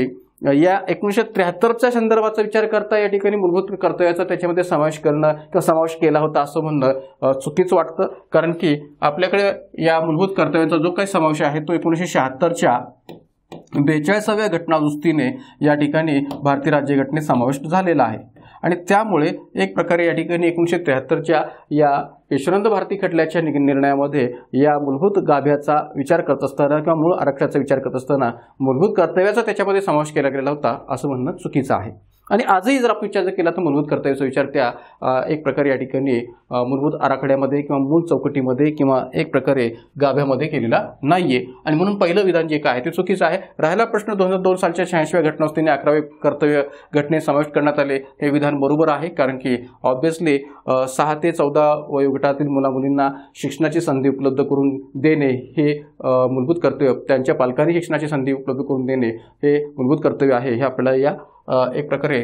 S1: या एकोणीसशे त्र्याहत्तरच्या संदर्भाचा विचार करता या ठिकाणी मूलभूत कर्तव्याचा त्याच्यामध्ये समावेश करणं किंवा समावेश केला होता असं म्हणणं चुकीचं वाटतं कारण की आपल्याकडे या मूलभूत कर्तव्याचा जो काही समावेश आहे तो एकोणीसशे शहात्तरच्या बेचाळीसाव्या घटनादुस्तीने या ठिकाणी भारतीय राज्यघटनेत समाविष्ट झालेला आहे आणि त्यामुळे एक प्रकारे या ठिकाणी एकोणीसशे त्र्याहत्तरच्या या यशवंत भारती खटल्याच्या निर्णयामध्ये या मूलभूत गाभ्याचा विचार करत असताना किंवा मूळ आरक्षणाचा विचार करत असताना मूलभूत कर्तव्याचा त्याच्यामध्ये समावेश केला गेला होता असं म्हणणं चुकीचं आहे आणि आजही जर आपण विचार जर केला तर मूलभूत कर्तव्याचा विचार त्या एक प्रकारे या ठिकाणी मूलभूत आराखड्यामध्ये किंवा मूल चौकटीमध्ये किंवा एक प्रकारे गाभ्यामध्ये केलेला नाही आहे आणि म्हणून पहिलं विधान जे काय आहे ते चुकीचं आहे राहिला प्रश्न दोन हजार दोन सालच्या शहाऐंशीव्या घटनास्थीने अकरावे कर्तव्य घटनेत समाविष्ट करण्यात आले हे विधान बरोबर आहे कारण की ऑब्व्हियसली सहा ते चौदा वयोगटातील मुलामुलींना शिक्षणाची संधी उपलब्ध करून देणे हे मूलभूत कर्तव्य त्यांच्या पालकांनी शिक्षणाची संधी उपलब्ध करून देणे हे मूलभूत कर्तव्य आहे हे आपल्याला या एक प्रकारे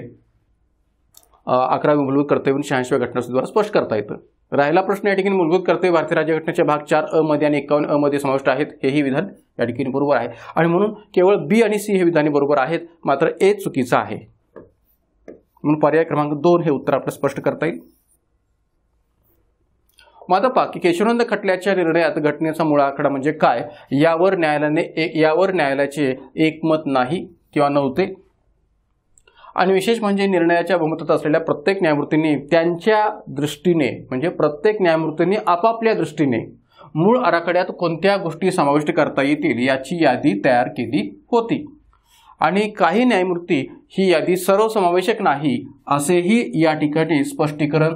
S1: अकरावी मूलभूत कर्तव्य म्हणून शहाऐंशीव्या घटनासुद्धा स्पष्ट करता येतं राहिला प्रश्न या ठिकाणी मूलभूत करते भारतीय राज्यघटनेचे भाग चार अ मध्ये आणि एकावन्न अ मध्ये समाविष्ट आहेत हेही विधान या ठिकाणी बरोबर आहे आणि म्हणून केवळ बी आणि सी हे विधाने बरोबर आहेत मात्र ए चुकीचं आहे म्हणून पर्याय क्रमांक दोन हे उत्तर आपलं स्पष्ट करता येईल माधपा की केशवानंद खटल्याच्या निर्णयात घटनेचा मूळ आकडा म्हणजे काय यावर न्यायालयाने यावर न्यायालयाचे एकमत नाही किंवा नव्हते आणि विशेष म्हणजे निर्णयाच्या बहुमतात असलेल्या प्रत्येक न्यायमूर्तींनी त्यांच्या दृष्टीने म्हणजे प्रत्येक न्यायमूर्तींनी आपापल्या दृष्टीने मूळ आराखड्यात कोणत्या गोष्टी समाविष्ट करता येतील याची यादी तयार केली होती आणि काही न्यायमूर्ती ही यादी सर्वसमावेशक नाही असेही या ठिकाणी स्पष्टीकरण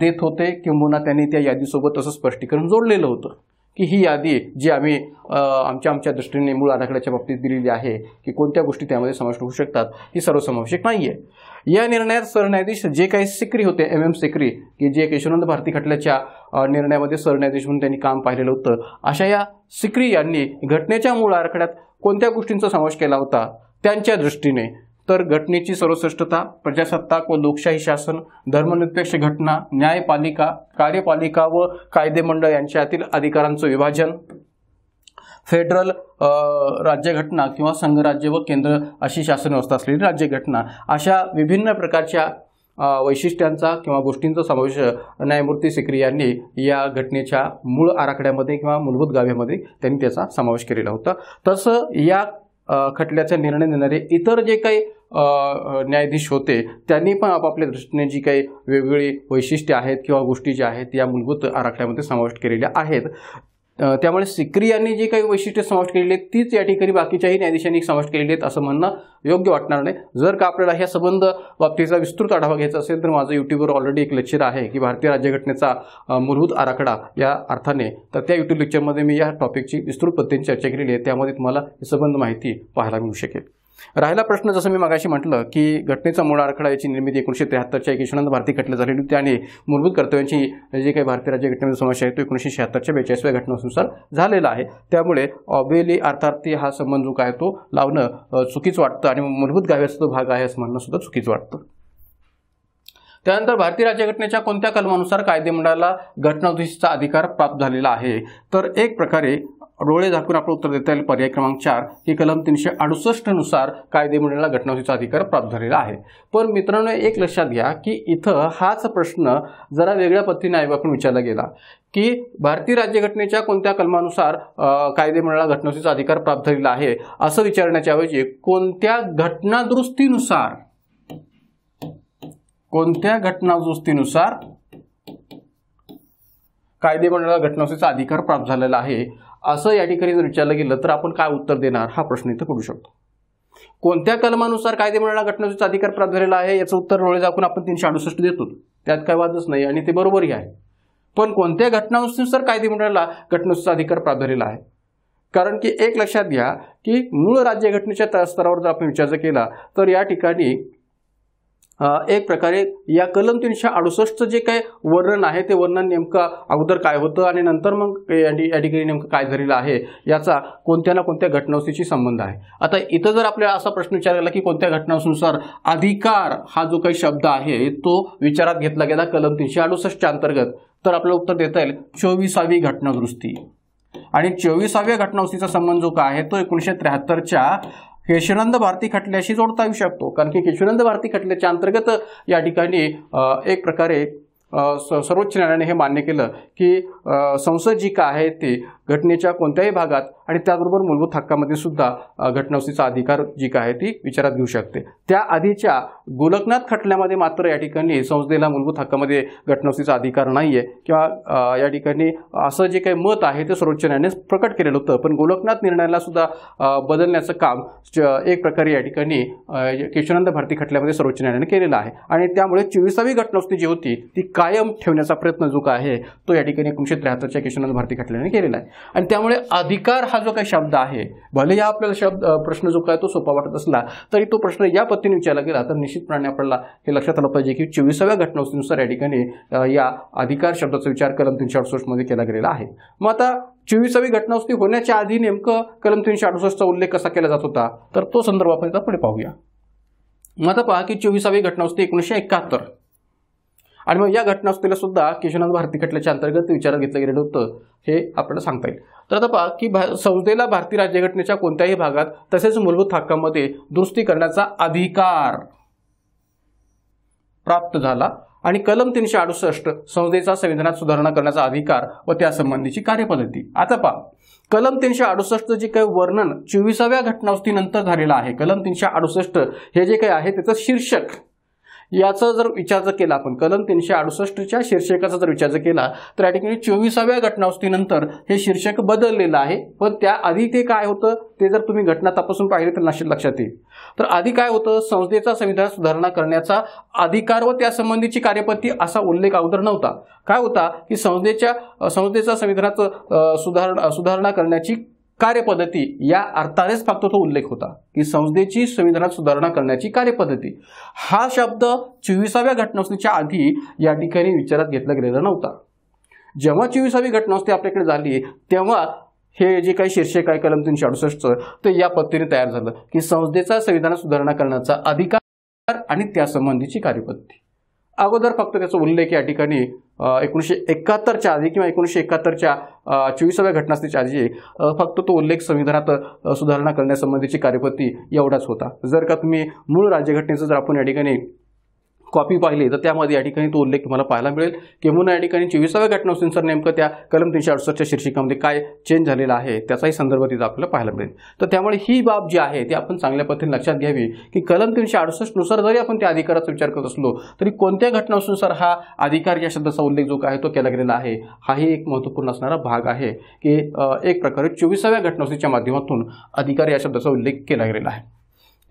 S1: देत होते किंबहुना त्यांनी त्या यादीसोबत असं स्पष्टीकरण जोडलेलं होतं की ही यादी जी आम्ही आमच्या आमच्या दृष्टीने मूळ आराखड्याच्या बाबतीत दिलेली आहे की कोणत्या गोष्टी त्यामध्ये समाविष्ट होऊ शकतात ही सर्वसमावेशक नाही आहे या निर्णयात सरन्यायाधीश जे काही सिक्री होते एम एम सिक्री की जे केशवनंद भारती खटल्याच्या निर्णयामध्ये सरन्यायाधीश म्हणून त्यांनी काम पाहिलेलं होतं अशा या सिक्री यांनी घटनेच्या मूळ आराखड्यात कोणत्या गोष्टींचा समावेश केला होता त्यांच्या दृष्टीने तर घटनेची सर्वश्रेष्ठता प्रजासत्ताक व लोकशाही शासन धर्मनिरपेक्ष घटना न्यायपालिका कार्यपालिका व कायदेमंडळ यांच्यातील अधिकारांचं विभाजन फेडरल राज्यघटना किंवा संघराज्य व केंद्र अशी शासन व्यवस्था असलेली राज्यघटना अशा विभिन्न प्रकारच्या वैशिष्ट्यांचा किंवा गोष्टींचा समावेश न्यायमूर्ती सिक्री यांनी या घटनेच्या मूळ आराखड्यामध्ये किंवा मूलभूत गाव्यामध्ये त्यांनी त्याचा समावेश केलेला होता तसं या खटल्याचा निर्णय देणारे इतर जे काही न्यायाधीश होते त्यांनी पण आपापल्या दृष्टीने जी काही वेगवेगळी वैशिष्ट्ये आहेत किंवा गोष्टी ज्या आहेत या मूलभूत आराखड्यामध्ये समाविष्ट केलेल्या आहेत त्यामुळे सिक्री यांनी जी काही वैशिष्ट्य समाविष्ट केलेली आहेत तीच या ठिकाणी बाकीच्याही न्यायाधीशांनी समाविष्ट केलेली आहेत असं म्हणणं योग्य वाटणार नाही जर का आपल्याला ह्या संबंध बाबतीचा विस्तृत आढावा घ्यायचा असेल तर माझं युट्यूबवर ऑलरेडी एक लेक्चर आहे की भारतीय राज्यघटनेचा मूलभूत आराखडा या अर्थाने तर त्या युट्यूब लेक्चरमध्ये मी या टॉपिकची विस्तृत पद्धतीने चर्चा केलेली आहे त्यामध्ये तुम्हाला हे संबंध माहिती पाहायला मिळू शकेल राहिला प्रश्न जसं मी मागाशी म्हटलं की घटनेचा मूळ आराखडा याची निर्मिती एकोणीशे त्र्याहत्तरच्या एक भारतीय भारती झालेली होती आणि मूलभूत कर्तव्यांची जे काही भारतीय राज्य घटनेचा समावेश आहे तो एकोणीशे शहात्तरच्या बेचाळीसव्या घटनेनुसार झालेला आहे त्यामुळे ऑबेली अर्थार्थी हा संबंध जो काय तो लावणं चुकीचं वाटतं आणि मूलभूत गाव्याचा तो भाग आहे असं म्हणणं सुद्धा चुकीचं वाटतं त्यानंतर भारतीय राज्यघटनेच्या कोणत्या कलमानुसार कायदेमंडळाला घटनाधीशचा अधिकार प्राप्त झालेला आहे तर एक प्रकारे डोळे झाकून आपलं उत्तर देता येईल पर्याय क्रमांक चार की कलम तीनशे नुसार कायदे मंडळाला घटनावशीचा अधिकार प्राप्त झालेला आहे पण मित्रांनो एक लक्षात घ्या की इथं हाच प्रश्न जरा वेगळ्या पद्धतीने आयोगाकडून विचारला गेला की भारतीय राज्यघटनेच्या कोणत्या कलमानुसार कायदे मंडळाला अधिकार प्राप्त झालेला आहे असं विचारण्याच्याऐवजी कोणत्या घटनादुरुस्तीनुसार कोणत्या घटनादुरुस्तीनुसार कायदे मंडळाला अधिकार प्राप्त झालेला आहे असं या ठिकाणी जर विचारलं गेलं तर आपण काय उत्तर देणार हा प्रश्न इथं पडू शकतो कोणत्या कलमानुसार कायदे मंडळाला घटनेचा अधिकार प्राप्त झालेला आहे याचं उत्तर डोळे दाखवून आपण तीनशे अडुसष्ट देतो त्यात काय वादच नाही आणि ते बरोबरही आहे पण कोणत्या घटनानुसार कायदे मंडळाला घटनाचा अधिकार प्राप्त झालेला आहे कारण की एक लक्षात घ्या की मूळ राज्यघटनेच्या स्तरावर जर आपण विचार केला तर या ठिकाणी एक प्रकारे या कलम तीनशे अडुसष्टचं जे काही वर्णन आहे ते वर्णन नेमकं अगोदर काय होतं आणि नंतर मग या ठिकाणी नेमकं काय झालेलं आहे याचा कोणत्या ना कोणत्या घटनावस्तीशी संबंध आहे आता इथं जर आपल्याला असा प्रश्न विचारला की कोणत्या घटनानुसार अधिकार हा जो काही शब्द आहे तो विचारात घेतला गेला कलम तीनशे अडुसष्टच्या अंतर्गत तर आपलं उत्तर देता येईल चोवीसावी घटनादुरुस्ती आणि चोवीसाव्या घटनावस्तीचा संबंध जो काय आहे तो एकोणीसशे त्र्याहत्तरच्या केशवनंद भारती खटल्याशी जोडता येऊ शकतो कारण की केशवनंद भारती खटल्याच्या अंतर्गत या ठिकाणी एक प्रकारे सर्वोच्च न्यायालयाने हे मान्य केलं की संसद जी का आहे ती घटनेच्या कोणत्याही भागात आणि त्याचबरोबर मूलभूत हक्कामध्ये सुद्धा घटनावसीचा अधिकार जी काय आहे ती विचारात घेऊ शकते त्या आधीच्या गोलकनाथ खटल्यामध्ये मात्र या ठिकाणी संसदेला मूलभूत हक्कामध्ये घटनावसीचा अधिकार नाही आहे किंवा या ठिकाणी असं जे काही मत आहे ते सर्वोच्च न्यायालयाने प्रकट केलेलं होतं पण गोलकनाथ निर्णयाला सुद्धा बदलण्याचं काम एक प्रकारे या ठिकाणी केशवानंद भारती खटल्यामध्ये सर्वोच्च न्यायालयाने केलेलं आहे आणि त्यामुळे चोवीसावी घटनावस्ती जी होती ती कायम ठेवण्याचा प्रयत्न जो काय आहे तो या ठिकाणी एकोणीशे त्र्याहत्तरच्या केशवानंद भारती खटल्याने केलेला आहे आणि त्यामुळे अधिकार हा जो काही शब्द आहे भले या आपल्याला शब्द प्रश्न जो काय तो सोपा वाटत असला तरी तो प्रश्न या पद्धतीने विचारला गेला तर निश्चितपणे आपल्याला हे लक्षात आलं पाहिजे की चोवीसाव्या घटनावस्तीनुसार या ठिकाणी या अधिकार शब्दाचा विचार कलम तीनशे अडुसष्टमध्ये केला गेलेला आहे मग आता चोवीसावी घटनावस्ती होण्याच्या आधी नेमकं कलम तीनशे अडुसष्टचा उल्लेख कसा केला जात होता तर तो संदर्भ आपण पुढे पाहूया मग आता पहा की चोवीसावी घटनावस्ती एकोणीसशे एकाहत्तर आणि मग या घटनास्थळीला सुद्धा केशवनाथ भारती खटल्याच्या अंतर्गत विचारात घेतलं गेलेलं होतं हे आपल्याला सांगता येईल तर आता पहा की संस्थेला भारतीय राज्यघटनेच्या कोणत्याही भागात तसेच मूलभूत हक्कामध्ये दुरुस्ती करण्याचा अधिकार प्राप्त झाला आणि कलम तीनशे अडुसष्ट संस्थेचा संविधानात सुधारणा करण्याचा अधिकार व त्यासंबंधीची कार्यपद्धती आता पहा कलम तीनशे अडुसष्ट जे काही वर्णन चोवीसाव्या घटनावस्थीनंतर झालेलं आहे कलम तीनशे अडुसष्ट हे जे काही आहे त्याचं शीर्षक याचा जर विचार जर केला आपण कलम तीनशे अडुसष्टच्या शीर्षकाचा जर विचार केला तर या ठिकाणी चोवीसाव्या घटनावस्तीनंतर हे शीर्षक बदललेलं आहे पण त्याआधी ते काय होतं ते जर तुम्ही घटना तपासून पाहिले तर नाशिक लक्षात येईल तर आधी काय होतं संस्थेचा संविधान सुधारणा करण्याचा अधिकार व त्यासंबंधीची कार्यपद्धती असा उल्लेख अगोदर नव्हता काय होता की संस्थेच्या संस्थेचा संविधानाचं सुधारणा सुधारणा करण्याची कार्यपद्धती या अर्थानेच फक्त तो उल्लेख होता की संसदेची संविधानात सुधारणा करण्याची कार्यपद्धती हा शब्द चोवीसाव्या घटनावस्थेच्या आधी या ठिकाणी विचारात घेतला गेलेला नव्हता जेव्हा चोवीसावी घटनासने आपल्याकडे झाली तेव्हा हे जे काही शीर्षक आहे कलम तीनशे अडुसष्ट ते या पद्धतीने तयार झालं की संसदेचा संविधानात सुधारणा करण्याचा अधिकार आणि त्यासंबंधीची कार्यपद्धती अगोदर फक्त त्याचा उल्लेख या ठिकाणी एकोणीसशे एकाहत्तरच्या आधी किंवा एकोणीसशे एकाहत्तरच्या चोवीसाव्या घटनास्थितीच्या आधी फक्त तो उल्लेख संविधानात सुधारणा करण्यासंबंधीची कार्यपती एवढाच होता जर का तुम्ही मूळ राज्यघटनेचं जर आपण या ठिकाणी कॉपी पाहिली तर त्यामध्ये या ठिकाणी तो उल्लेख तुम्हाला पाहायला मिळेल किंवा या ठिकाणी चोवीसाव्या सर नेमकं त्या कलम तीनशे अडुसष्टच्या शीर्षिकामध्ये काय चेंज झालेला आहे त्याचाही संदर्भ तिथं आपल्याला पाहायला मिळेल तर त्यामुळे ही बाब जी आहे ती आपण चांगल्या पद्धतीने लक्षात घ्यावी की कलम तीनशे अडुसष्टनुसार जरी आपण त्या अधिकाराचा विचार करत असलो तरी कोणत्या घटनानुसार हा अधिकार या शब्दाचा उल्लेख जो काय तो केला गेलेला आहे हाही एक महत्त्वपूर्ण असणारा भाग आहे की एक प्रकारे चोवीसाव्या घटनासुनीच्या माध्यमातून अधिकार या शब्दाचा उल्लेख केला गेलेला आहे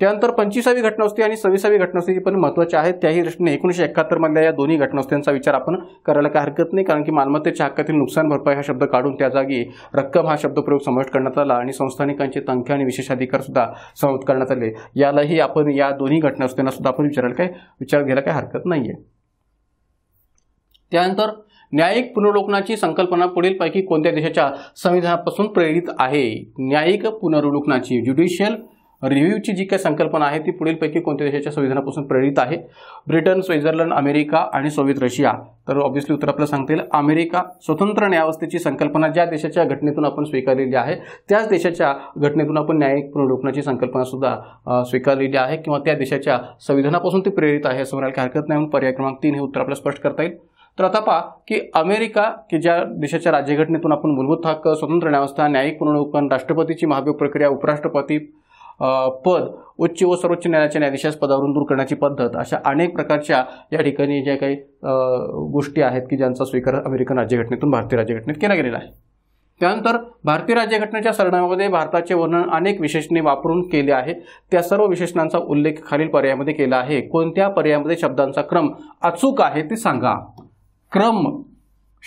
S1: त्यानंतर पंचवीसावी घटनावस्ती आणि सव्वीसावी जी पण महत्त्वाच्या आहेत त्याही दृष्टीने एकोणीशे एकाहत्तर मधल्या या दोन्ही घटनास्थांचा विचार आपण करायला काही हरकत नाही कारण की मालमत्तेच्या हक्कातील नुकसान भरपाई हा शब्द काढून त्या जागी रक्कम हा शब्दप्रयोग समाविष्ट करण्यात आला आणि संस्थानिकांचे तंख्या आणि विशेष अधिकार सुद्धा समाविष्ट करण्यात आले यालाही आपण या दोन्ही घटनास्थांना सुद्धा आपण विचारायला काय विचार घ्यायला काही हरकत नाही त्यानंतर न्यायिक पुनर्लोकनाची संकल्पना पुढील पैकी कोणत्या देशाच्या संविधानापासून प्रेरित आहे न्यायिक पुनर्लोकनाची ज्युडिशियल रिव्ह्यूची जी काही संकल्पना आहे ती पुढीलपैकी कोणत्या देशाच्या संविधानापासून प्रेरित आहे ब्रिटन स्वित्झर्लंड अमेरिका आणि सोवियत रशिया तर ऑब्व्हियसली उत्तर आपल्याला सांगतील अमेरिका स्वतंत्र न्यायावस्थेची संकल्पना ज्या देशाच्या घटनेतून आपण स्वीकारलेली आहे त्याच देशाच्या घटनेतून आपण न्यायिक पुनरुपणाची संकल्पना सुद्धा स्वीकारलेली आहे किंवा त्या देशाच्या संविधानापासून ती प्रेरित आहे असं म्हणायला हरकत नाही म्हणून पर्याय क्रमांक तीन हे उत्तर आपल्याला स्पष्ट करता येईल तर आता पहा की अमेरिका की ज्या देशाच्या राज्यघटनेतून आपण मूलभूत हक्क स्वतंत्र न्यायवस्था न्यायिक पुनरुपण राष्ट्रपतीची महाभियोग प्रक्रिया उपराष्ट्रपती पद उच्च व सर्वोच्च न्यायालयाच्या न्यायाधीशास पदावरून दूर करण्याची पद्धत अशा अनेक प्रकारच्या या ठिकाणी ज्या काही गोष्टी आहेत की ज्यांचा स्वीकार अमेरिकन राज्यघटनेतून भारतीय राज्यघटनेत केला गेलेला आहे त्यानंतर भारतीय राज्यघटनेच्या सरणामध्ये भारताचे वर्णन अनेक विशेषणे वापरून केले आहे त्या सर्व विशेषणांचा उल्लेख खालील पर्यायामध्ये केला आहे कोणत्या पर्यायामध्ये शब्दांचा क्रम अचूक आहे ते सांगा क्रम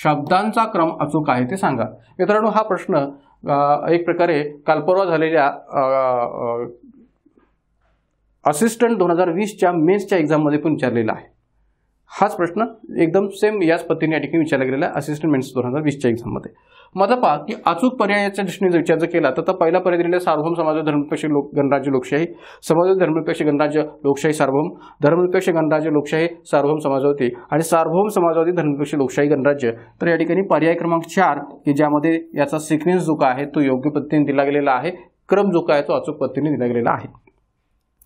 S1: शब्दांचा क्रम अचूक आहे ते सांगा मित्रांनो हा प्रश्न एक प्रकारे कालपरवा झालेल्या असिस्टंट दोन हजार वीसच्या मेन्सच्या एक्झाममध्ये पण विचारलेला आहे हाच प्रश्न एकदम सेम याच पद्धतीने या ठिकाणी विचारला गेलेला आहे असिस्टंट मेन्स दोन हजार वीसच्या एक्झाममध्ये मला पहा की अचूक पर्यायाच्या दृष्टीने विचार जर केला तर पहिला पर्याय दिलेला सार्वभौम समाज धर्मनिरपेक्ष लोक गणराज्य लोकशाही समाज धर्मनिरपेक्ष गणराज्य लोकशाही सार्वभौम धर्मनिरपेक्ष गणराज्य लोकशाही सार्वभौम समाजवादी आणि सार्वभौम समाजवादी धर्मनिरपेक्ष लोकशाही गणराज्य तर या ठिकाणी पर्याय क्रमांक चार की ज्यामध्ये याचा सिक्वेन्स जो का आहे तो योग्य पद्धतीने दिला गेलेला आहे क्रम जो काय तो अचूक पद्धतीने दिला गेलेला आहे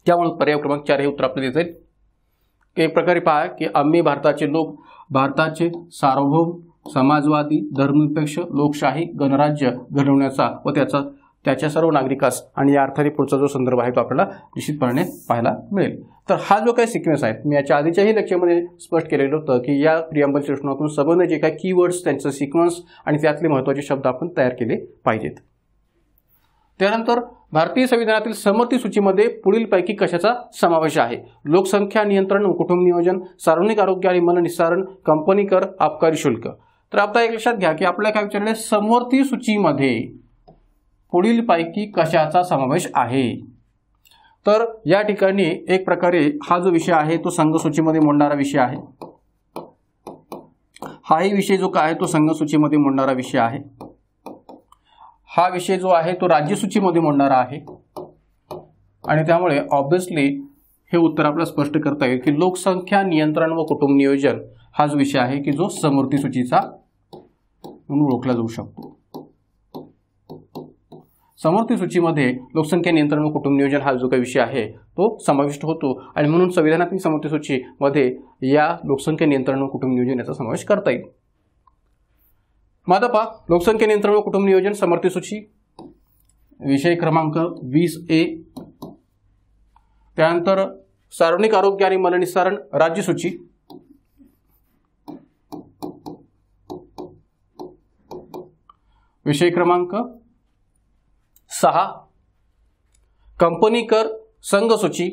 S1: त्यामुळे पर्याय क्रमांक चार हे उत्तर आपलं देता एक प्रकारे पहा की आम्ही भारताचे लोक भारताचे सार्वभौम समाजवादी धर्मनिरपेक्ष लोकशाही गणराज्य घडवण्याचा व त्याचा त्याच्या सर्व नागरिकास आणि या अर्थाने पुढचा जो संदर्भ आहे तो आपल्याला निश्चितपणे पाहायला मिळेल तर हा जो काही सिक्वेन्स आहे मी याच्या आधीच्याही लेक्चरमध्ये स्पष्ट केलेलं होतं की या प्रियांबल शिक्षणातून सबंध जे काही कीवर्ड्स त्यांचं सिक्वन्स आणि त्यातले महत्वाचे शब्द आपण तयार केले पाहिजेत त्यानंतर भारतीय संविधानातील समर्थी सूचीमध्ये पुढीलपैकी कशाचा समावेश आहे लोकसंख्या नियंत्रण व कुटुंब नियोजन सार्वजनिक आरोग्य आणि मन निस्सारण कंपनी कर आबकारी शुल्क तर आता एक लक्षात घ्या की आपल्याला काय विचारलं समवर्ती सूचीमध्ये पैकी कशाचा समावेश आहे तर या ठिकाणी एक प्रकारे हा जो विषय आहे तो संघसूचीमध्ये मोडणारा विषय आहे हाही विषय जो काय तो संघसूचीमध्ये मोडणारा विषय आहे हा विषय जो आहे तो राज्यसूचीमध्ये मोडणारा आहे आणि त्यामुळे ऑब्व्हियसली हे उत्तर आपल्याला स्पष्ट करता येईल की लोकसंख्या नियंत्रण व कुटुंब नियोजन हा जो विषय आहे की जो समवर्ती सूचीचा म्हणून ओळखला जाऊ शकतो समवर्ती सूचीमध्ये लोकसंख्या नियंत्रण व कुटुंब नियोजन हा जो काही विषय आहे तो समाविष्ट होतो आणि म्हणून संविधानात्मक समवर्ती सूचीमध्ये या लोकसंख्या नियंत्रण व कुटुंब नियोजन याचा समावेश करता येईल माधपा लोकसंख्या नियंत्रण व कुटुंब नियोजन समर्थी सूची विषय क्रमांक वीस ए त्यानंतर सार्वजनिक आरोग्य आणि मननिस्सारण राज्यसूची विषय क्रमांक सहा कंपनी कर संघसूची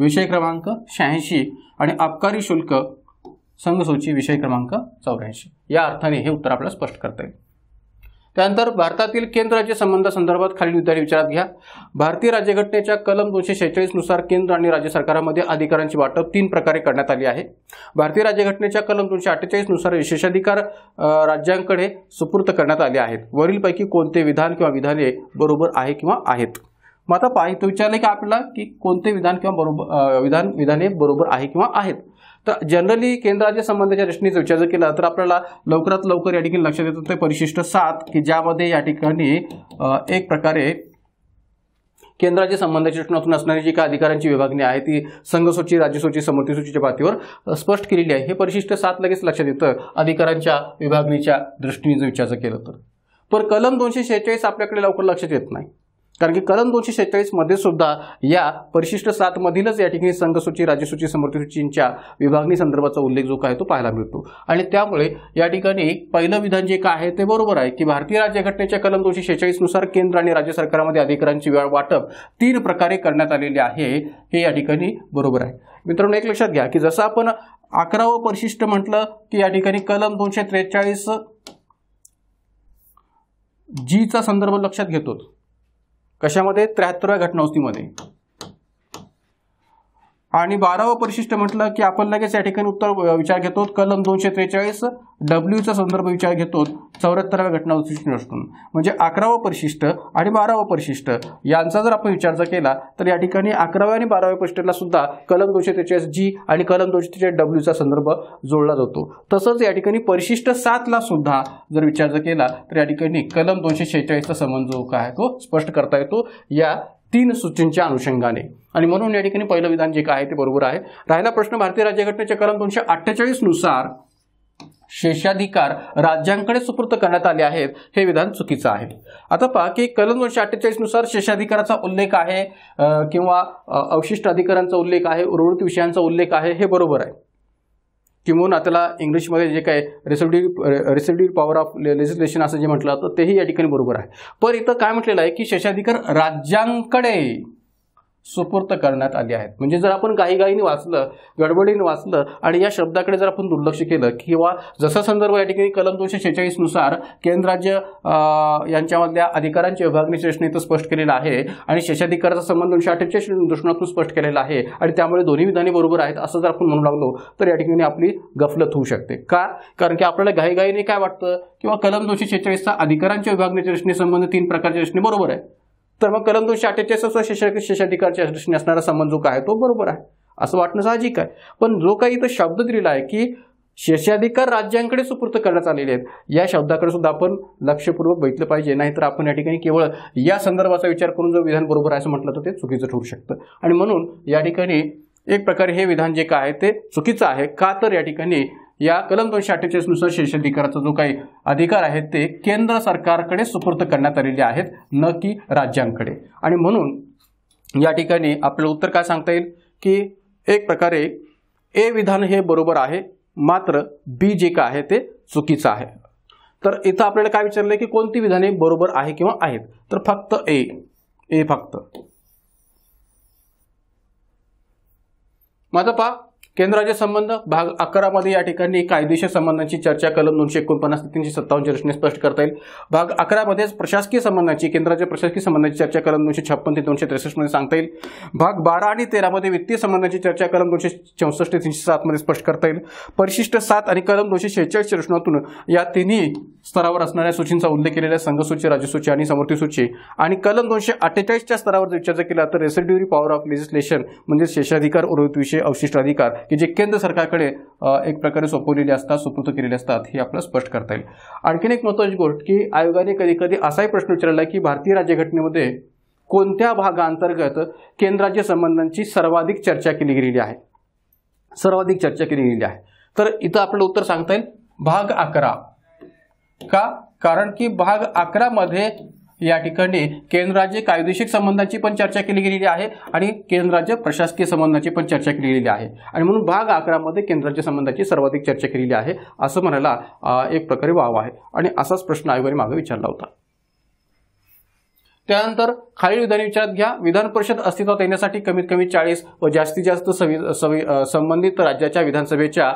S1: विषय क्रमांक शहाऐंशी आणि आबकारी शुल्क संघसूची विषय क्रमांक चौऱ्याऐंशी या अर्थाने हे उत्तर आपल्याला स्पष्ट करता येईल त्यानंतर भारतातील केंद्र राज्य संदर्भात खालील मुद्द्याने विचारात घ्या भारतीय राज्यघटनेच्या कलम दोनशे नुसार केंद्र आणि राज्य सरकारामध्ये अधिकारांची वाटप तीन प्रकारे करण्यात आली आहे भारतीय राज्यघटनेच्या कलम दोनशे अठ्ठेचाळीसनुसार विशेषाधिकार राज्यांकडे सुपूर्त करण्यात आले आहेत वरीलपैकी कोणते विधान किंवा विधाने बरोबर आहे किंवा आहेत मग आता पाहिजे विचारलं की आपल्याला की कोणते विधान किंवा बरोबर विधान विधाने बरोबर आहे किंवा आहेत तर जनरली केंद्राच्या संबंधाच्या दृष्टीने विचार जर केला तर आपल्याला लवकरात लवकर या ठिकाणी लक्षात येतं ते परिशिष्ट सात की ज्यामध्ये या ठिकाणी एक प्रकारे केंद्राच्या संबंधाच्या दृष्टीतून असणारी जी काही अधिकारांची विभागणी आहे ती संघसूची राज्यसूची सूचीच्या पातळीवर स्पष्ट केलेली आहे हे परिशिष्ट सात लगेच लक्षात येतं अधिकारांच्या विभागणीच्या दृष्टीने जर विचार केलं तर पर कलम दोनशे शेहेचाळीस आपल्याकडे लवकर लक्षात येत नाही कारण की कलम दोनशे मध्ये सुद्धा या परिशिष्ट सातमधीलच या ठिकाणी संघसूची राज्यसूची सूचींच्या विभागणी संदर्भाचा उल्लेख जो काय तो पाहायला मिळतो आणि त्यामुळे या ठिकाणी पहिलं विधान जे काय आहे ते बरोबर आहे की भारतीय राज्यघटनेच्या कलम दोनशे शेहेचाळीसनुसार केंद्र आणि राज्य सरकारमध्ये अधिकारांची वेळ वाटप तीन प्रकारे करण्यात आलेली आहे हे या ठिकाणी बरोबर आहे मित्रांनो एक लक्षात घ्या की जसं आपण अकरावं परिशिष्ट म्हटलं की या ठिकाणी कलम दोनशे त्रेचाळीस जीचा संदर्भ लक्षात घेतो कशामध्ये त्र्याहत्तराव्या घटनावस्तीमध्ये आणि बारावं परिशिष्ट म्हटलं की आपण लगेच या ठिकाणी उत्तर विचार घेतो कलम दोनशे त्रेचाळीस डब्ल्यूचा संदर्भ विचार घेतो चौऱ्याहत्तराव्या घटना उसून म्हणजे अकरावं परिशिष्ट आणि बारावं परिशिष्ट यांचा जर आपण विचार जर केला तर या ठिकाणी अकराव्या आणि बाराव्या परिशिष्टला सुद्धा कलम दोनशे त्रेचाळीस जी आणि कलम दोनशे त्रेचाळीस डब्ल्यूचा संदर्भ जोडला जातो तसंच या ठिकाणी परिशिष्ट सातला सुद्धा जर विचार जर केला तर या ठिकाणी कलम दोनशे शेहेचाळीसचा संबंध जो काय तो स्पष्ट करता येतो या तीन सूचींच्या अनुषंगाने आणि म्हणून या ठिकाणी पहिलं विधान जे काय आहे ते बरोबर आहे राहिला प्रश्न भारतीय राज्यघटनेच्या कलम दोनशे अठ्ठेचाळीस नुसार शेषाधिकार राज्यांकडे सुपूर्त करण्यात आले आहेत हे विधान चुकीचं आहे आता पहा की कलम दोनशे नुसार शेषाधिकाराचा उल्लेख आहे किंवा अवशिष्ट अधिकारांचा उल्लेख आहे उर्वरित विषयांचा उल्लेख आहे हे बरोबर आहे किंबहुना त्याला इंग्लिशमध्ये जे काय residuary residuary power of legislation असं जे म्हटलं जातं तेही या ठिकाणी बरोबर आहे पर इथं काय म्हटलेलं आहे की शेषाधिकार राज्यांकडे सुपूर्त करण्यात आली आहेत म्हणजे जर आपण गाईने वाचलं गडबडीने वाचलं आणि या शब्दाकडे जर आपण दुर्लक्ष केलं किंवा जसा संदर्भ या ठिकाणी कलम दोनशे शेहेचाळीसनुसार केंद्र राज्य यांच्यामधल्या अधिकारांची विभागणी सेशन इथं स्पष्ट केलेलं आहे आणि शेषाधिकाराचा संबंध दोनशे अठ्ठेचाळीस दृष्णातून स्पष्ट केलेला आहे आणि त्यामुळे दोन्ही विधाने बरोबर आहेत असं जर आपण म्हणू लागलो तर या ठिकाणी आपली गफलत होऊ शकते का कारण की आपल्याला घाईघाईने काय वाटतं किंवा कलम दोनशे शेहेचाळीसचा अधिकारांच्या विभागणीच्या रचनेसंबंध तीन प्रकारच्या रचने बरोबर आहे तर मग कलम दोनशे अठ्ठेचाळीस असं शेष शेषाधिकारच्या दृष्टीने असणारा संबंध जो काय तो बरोबर आहे असं वाटणं साहजिक आहे पण जो काही इथं शब्द दिलेला आहे की शेषाधिकार राज्यांकडे सुपूर्त करण्यात आलेले आहेत या शब्दाकडे सुद्धा आपण लक्षपूर्वक बघितलं पाहिजे नाहीतर आपण या ठिकाणी केवळ या संदर्भाचा विचार करून जो विधान बरोबर आहे असं म्हटलं तर ते चुकीचं ठरू शकतं आणि म्हणून या ठिकाणी एक प्रकारे हे विधान जे काय आहे ते चुकीचं आहे का तर या ठिकाणी या कलम दोनशे नुसार शैक्षणिकाराचा जो काही अधिकार आहे ते केंद्र सरकारकडे सुपूर्द करण्यात आलेले आहेत न की राज्यांकडे आणि म्हणून या ठिकाणी आपलं उत्तर काय सांगता येईल की एक प्रकारे ए विधान हे बरोबर आहे मात्र बी जे का आहे ते चुकीचं आहे तर इथं आपल्याला काय विचारलं की कोणती विधाने बरोबर आहे किंवा आहेत तर फक्त ए ए फक्त माझं पा केंद्राचे संबंध भाग अकरामध्ये या ठिकाणी कायदेशीर संबंधांची चर्चा कलम दोनशे एकोणपन्नास ते तीनशे सत्तावन्नच्या रचने स्पष्ट करता येईल भाग अकरामध्येच प्रशासकीय संबंधांची केंद्राच्या प्रशासकीय संबंधांची चर्चा कलम दोनशे छप्पन ते दोनशे मध्ये सांगता येईल भाग बारा आणि तेरामध्ये वित्तीय संबंधांची चर्चा कलम दोनशे चौसष्ट ते तीनशे सातमध्ये स्पष्ट करता येईल परिशिष्ट सात आणि कलम दोनशे शेहेचाळीसच्या रचनातून या तिन्ही स्तरावर असणाऱ्या सूचींचा उल्लेख केलेल्या संघसूची राज्यसूची आणि सूची आणि कलम दोनशे अठ्ठेचाळीसच्या स्तरावर विचार केला तर रेसिड्युरी पॉवर ऑफ लेजिस्लेशन म्हणजे शेषाधिकार उर्वरित विषय अवशिष्ट अधिकार की जे केंद्र सरकारकडे एक प्रकारे सोपवलेले असतात सुपूर्त केलेले असतात हे आपलं स्पष्ट करता येईल आणखीन एक महत्वाची गोष्ट की आयोगाने कधी कधी असाही प्रश्न विचारला की भारतीय राज्यघटनेमध्ये कोणत्या भागाअंतर्गत केंद्राच्या संबंधांची सर्वाधिक चर्चा केली गेलेली आहे सर्वाधिक चर्चा केली गेलेली आहे तर इथं आपलं उत्तर सांगता येईल भाग अकरा का कारण की भाग मध्ये या ठिकाणी केंद्र राज्य कायदेशीर संबंधांची पण चर्चा केली गेलेली आहे आणि केंद्र राज्य प्रशासकीय संबंधांची पण चर्चा केली गेलेली आहे आणि म्हणून भाग अकरामध्ये केंद्र राज्य संबंधाची सर्वाधिक चर्चा केलेली आहे असं म्हणायला एक प्रकारे वाव आहे आणि असाच प्रश्न आयोगाने मागे विचारला होता त्यानंतर खालील विधाने विचारात घ्या विधान परिषद अस्तित्वात येण्यासाठी कमीत कमी चाळीस व जास्तीत जास्त सवि संबंधित राज्याच्या विधानसभेच्या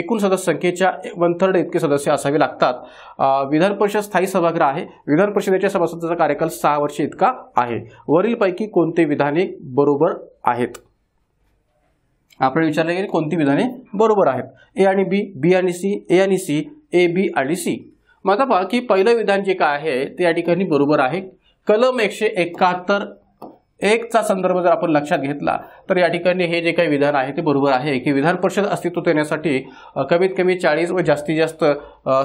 S1: एकूण सदस्य संख्येच्या वन थर्ड इतके सदस्य असावे लागतात विधान परिषद स्थायी सभागृह आहे विधान परिषदेच्या सभासदाचा कार्यकाल सहा वर्ष इतका आहे वरीलपैकी कोणते विधाने बरोबर आहेत आपण विचारले गेले कोणती विधाने बरोबर आहेत ए आणि बी बी आणि सी ए आणि सी ए बी आणि सी मग आता पहा की पहिलं विधान जे काय आहे ते या ठिकाणी बरोबर आहे कलम एकशे एकाहत्तर एकचा संदर्भ जर आपण लक्षात घेतला तर या ठिकाणी हे जे काही विधान आहे ते बरोबर आहे की विधान परिषद अस्तित्वात येण्यासाठी कमीत कमी चाळीस व जास्तीत जास्त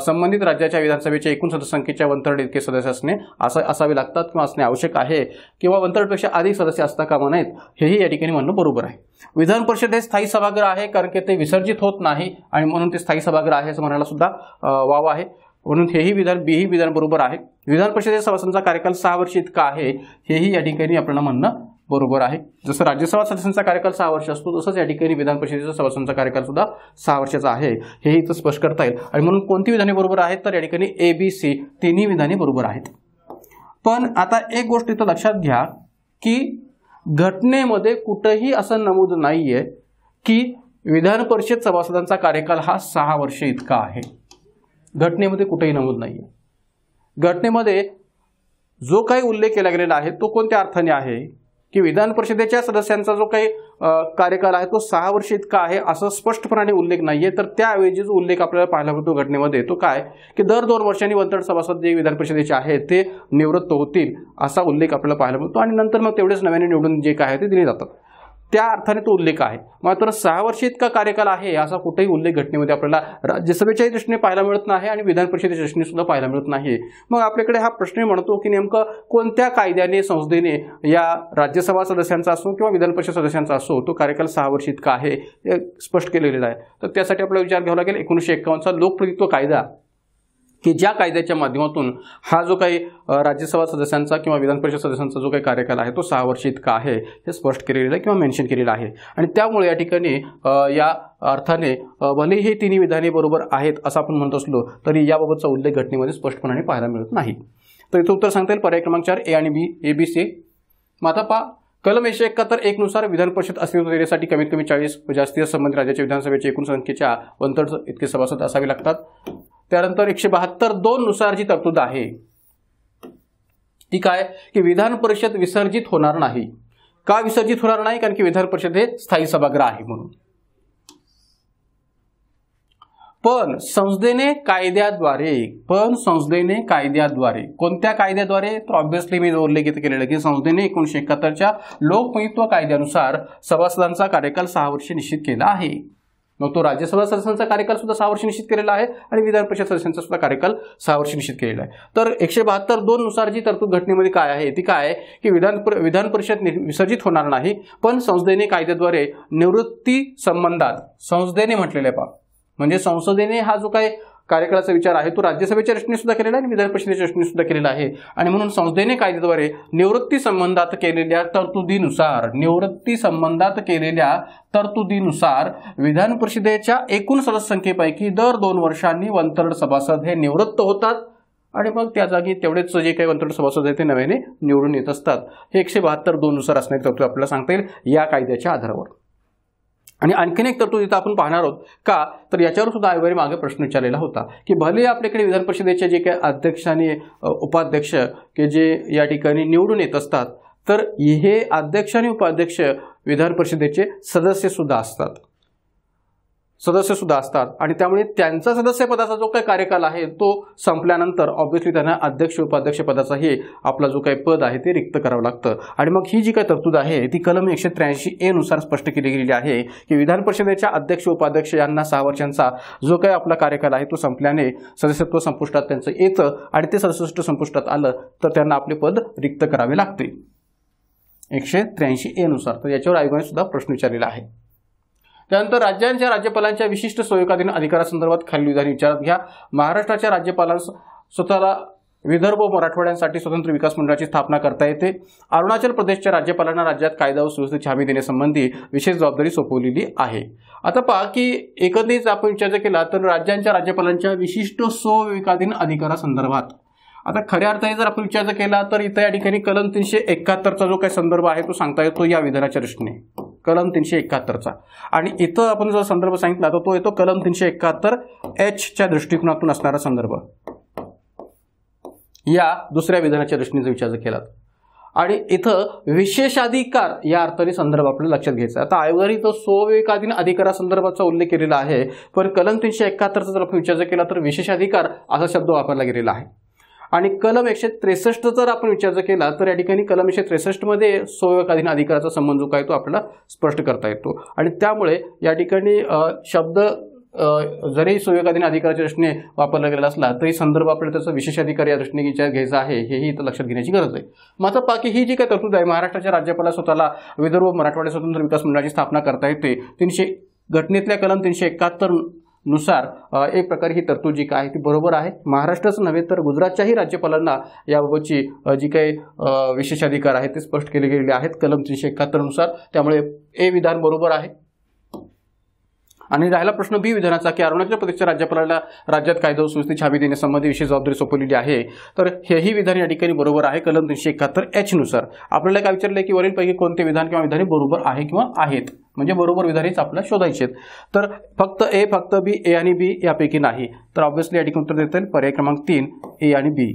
S1: संबंधित राज्याच्या विधानसभेच्या एकूण सदस्यसंख्येच्या वंतरड इतके सदस्य असणे असा असावे लागतात किंवा असणे आवश्यक आहे किंवा वंतरडपेक्षा अधिक सदस्य असता कामा नाहीत हेही या ठिकाणी म्हणणं बरोबर आहे विधान परिषद हे स्थायी सभागृह आहे कारण की ते विसर्जित होत नाही आणि म्हणून ते स्थायी सभागृह आहे असं म्हणायला सुद्धा वाव आहे म्हणून हेही विधान बीही विधान बरोबर आहे विधान परिषदेच्या सभासदांचा कार्यकाल सहा वर्ष इतका आहे हेही या ठिकाणी आपल्याला म्हणणं बरोबर आहे जसं राज्यसभा सदस्यांचा कार्यकाल सहा वर्ष असतो तसंच या ठिकाणी विधान परिषदेच्या सभासदांचा कार्यकाल सुद्धा सहा वर्षाचा आहे हेही इथं स्पष्ट करता येईल आणि म्हणून कोणती विधाने बरोबर आहेत तर या ठिकाणी ए बी सी तिन्ही विधाने बरोबर आहेत पण आता एक गोष्ट इथं लक्षात घ्या की घटनेमध्ये कुठंही असं नमूद नाही की विधान परिषद सभासदांचा कार्यकाल हा सहा वर्ष इतका आहे घटनेमध्ये कुठेही नमूद नाही आहे घटनेमध्ये जो काही उल्लेख केला गेलेला आहे तो कोणत्या अर्थाने आहे की विधान परिषदेच्या सदस्यांचा जो काही कार्यकाल आहे तो सहा वर्ष इतका आहे असं स्पष्टपणाने उल्लेख नाही आहे तर त्याऐवजी जो उल्लेख आपल्याला पाहायला मिळतो घटनेमध्ये तो काय की दर दोन वर्षांनी वंतड सभासद जे विधान परिषदेचे आहेत ते निवृत्त होतील असा उल्लेख आपल्याला पाहायला मिळतो आणि नंतर मग तेवढेच नव्याने निवडून जे काय आहे ते दिले जातात त्या अर्थाने तो उल्लेख आहे मात्र सहा वर्ष इतका कार्यकाल आहे असा कुठेही उल्लेख घटनेमध्ये आपल्याला राज्यसभेच्याही दृष्टीने पाहायला मिळत नाही आणि विधान परिषदेच्या दृष्टीने सुद्धा पाहायला मिळत नाही मग आपल्याकडे हा प्रश्न म्हणतो की नेमकं कोणत्या कायद्याने संसदेने या राज्यसभा सदस्यांचा असो किंवा विधान परिषद सदस्यांचा असो तो कार्यकाल सहा वर्ष इतका आहे हे स्पष्ट केलेला आहे तर त्यासाठी आपला विचार घ्यावा लागेल एकोणीसशे एक्कावन्नचा लोकप्रतित्व कायदा की ज्या कायद्याच्या माध्यमातून हा जो काही राज्यसभा सदस्यांचा किंवा विधान परिषद सदस्यांचा जो काही कार्यकाल आहे तो सहा वर्ष इतका आहे हे स्पष्ट केलेलं आहे किंवा मेन्शन केलेलं आहे आणि त्यामुळे या ठिकाणी या अर्थाने भले हे तिन्ही विधाने बरोबर आहेत असं आपण म्हणत असलो तरी याबाबतचा उल्लेख घटनेमध्ये स्पष्टपणाने पाहायला मिळत नाही तर इथं उत्तर सांगता येईल पर्याय क्रमांक चार ए आणि बी ए बी सी माता पा कलम एकशे एकाहत्तर नुसार विधान परिषद अस्तित्व देण्यासाठी कमीत कमी चाळीस जास्तीत म्हणजे संबंधित राज्याच्या विधानसभेच्या एकूण संख्येच्या अंतर इतके सभासद असावे लागतात त्यानंतर एकशे बहात्तर दोन नुसार जी तरतूद आहे ती काय की विधान परिषद विसर्जित होणार नाही का विसर्जित होणार नाही कारण की विधान परिषद हे स्थायी सभागृह आहे म्हणून पण संसदेने कायद्याद्वारे पण संसदेने कायद्याद्वारे कोणत्या कायद्याद्वारे तर ऑब्व्हियसली मी उल्लेखित केलेलं की संसदेने एकोणीशे एकाहत्तरच्या लोकमहित्व कायद्यानुसार सभासदांचा कार्यकाल सहा वर्षे निश्चित केला आहे मग तो राज्यसभा सदस्यांचा कार्यकाल सुद्धा सहा वर्ष निश्चित केलेला आहे आणि विधान परिषद सदस्यांचा सुद्धा कार्यकाल सहा वर्ष निश्चित केलेला आहे तर एकशे बहात्तर दोन नुसार जी तरतूद घटनेमध्ये काय आहे ती काय आहे की विधान विधान परिषद विसर्जित होणार नाही पण संसदेने कायद्याद्वारे निवृत्ती संबंधात संसदेने म्हटलेले पा म्हणजे संसदेने हा जो काय कार्यकाळाचा विचार आहे तो राज्यसभेच्या रचने सुद्धा केलेला आहे आणि विधान परिषदेच्या रचने सुद्धा केलेला आहे आणि म्हणून संसदेने कायद्याद्वारे निवृत्ती संबंधात केलेल्या तरतुदीनुसार निवृत्ती संबंधात केलेल्या तरतुदीनुसार विधान परिषदेच्या एकूण सदस्य संख्येपैकी दर दोन वर्षांनी वनतर्ड सभासद हे निवृत्त होतात आणि मग त्या जागी तेवढेच जे काही वंतर सभासद आहेत ते नव्याने निवडून येत असतात हे एकशे बहात्तर दोननुसार असण्याची तरतूद आपल्याला सांगता येईल या कायद्याच्या आधारावर आणि आणखीन एक तरतूद इथं आपण पाहणार आहोत का तर याच्यावर सुद्धा आयोगाने मागे प्रश्न विचारलेला होता की भले आपल्याकडे विधान परिषदेचे जे काही अध्यक्ष आणि उपाध्यक्ष की जे या ठिकाणी निवडून येत असतात तर हे अध्यक्ष आणि उपाध्यक्ष विधान परिषदेचे सुद्धा असतात सदस्य सुद्धा असतात आणि त्यामुळे त्यांचा सदस्यपदाचा जो काही कार्यकाल आहे तो संपल्यानंतर ऑब्व्हियसली त्यांना अध्यक्ष उपाध्यक्ष पदाचाही आपला जो काही पद आहे ते रिक्त करावं लागतं आणि मग ही जी काही तरतूद आहे ती कलम एकशे त्र्याऐंशी ए नुसार स्पष्ट केली गेलेली आहे की विधान परिषदेच्या अध्यक्ष उपाध्यक्ष यांना सहा वर्षांचा जो काही आपला कार्यकाल आहे तो संपल्याने सदस्यत्व संपुष्टात त्यांचं येतं आणि ते सदस्यत्व संपुष्टात आलं तर त्यांना आपले पद रिक्त करावे लागते एकशे त्र्याऐंशी ए नुसार तर याच्यावर आयोगाने सुद्धा प्रश्न विचारलेला आहे त्यानंतर राज्यांच्या राज्यपालांच्या विशिष्ट सोयकाधीन अधिकारासंदर्भात खालील विधान विचारात घ्या महाराष्ट्राच्या राज्यपालांस स्वतःला विदर्भ मराठवाड्यांसाठी स्वतंत्र विकास मंडळाची स्थापना करता येते अरुणाचल प्रदेशच्या राज्यपालांना राज्यात कायदा व सुव्यवस्थेची हमी देण्यासंबंधी विशेष जबाबदारी सोपवलेली आहे आता पहा की एकंदरीत आपण विचार केला तर राज्यांच्या राज्यपालांच्या विशिष्ट सोविकाधीन अधिकारासंदर्भात आता खऱ्या अर्थाने जर आपण विचार केला तर इथं या ठिकाणी कलम तीनशे एकाहत्तरचा जो काही संदर्भ आहे तो सांगता येतो या विधानाच्या दृष्टीने कलम तीनशे एकाहत्तरचा आणि इथं आपण जो संदर्भ सांगितला तर तो येतो कलम तीनशे एकाहत्तर एचच्या दृष्टिकोनातून असणारा संदर्भ या दुसऱ्या विधानाच्या दृष्टीने जर विचार केला आणि इथं विशेषाधिकार या अर्थाने संदर्भ आपल्याला लक्षात घ्यायचा आता आयोगाने इथं स्वविवेकाधीन अधिकारासंदर्भाचा उल्लेख केलेला आहे पण कलम तीनशे एकाहत्तरचा जर आपण विचार केला तर विशेषाधिकार असा शब्द वापरला गेलेला आहे आणि कलम एकशे त्रेसष्ट जर आपण विचार केला तर या ठिकाणी कलम एकशे त्रेसष्टमध्ये सोयकाधीन अधिकाराचा संबंध जो काय तो आपल्याला स्पष्ट करता येतो आणि त्यामुळे या ठिकाणी शब्द जरी सोयकाधीन अधिकाराच्या दृष्टीने वापरला गेला असला तरी संदर्भ आपल्याला त्याचा विशेष अधिकार या दृष्टीने विचार घ्यायचा आहे हेही इथं लक्षात घेण्याची गरज आहे मात्र बाकी ही जी काही तरतूद आहे महाराष्ट्राच्या राज्यपाला स्वतःला विदर्भ मराठवाड्या स्वतंत्र विकास मंडळाची स्थापना करता येते तीनशे घटनेतल्या कलम तीनशे एकाहत्तर नुसार एक प्रकारे ही तरतूद जी काय आहे ती बरोबर आहे महाराष्ट्रच नव्हे तर गुजरातच्याही राज्यपालांना याबाबतची जी काही विशेषाधिकार आहेत ते स्पष्ट केले गेलेले आहेत कलम तीनशे एकाहत्तरनुसार त्यामुळे ए विधान बरोबर आहे आणि राहिला प्रश्न बी विधानाचा की अरुणाचल प्रदेशच्या राज्यपालाला राज्यात कायदा सुव्यवस्थेची छाबी देण्यासंबंधी विशेष जबाबदारी सोपवलेली आहे तर हेही विधान या ठिकाणी बरोबर आहे कलम तीनशे एकाहत्तर नुसार आपल्याला काय विचारलं की वरीलपैकी कोणते विधान किंवा विधाने बरोबर आहे किंवा आहेत म्हणजे बरोबर विधानेच आपल्याला शोधायचे आहेत तर फक्त ए फक्त बी ए आणि बी यापैकी नाही तर ऑब्व्हियसली या ठिकाणी उत्तर देता येईल पर्याय क्रमांक तीन ए आणि बी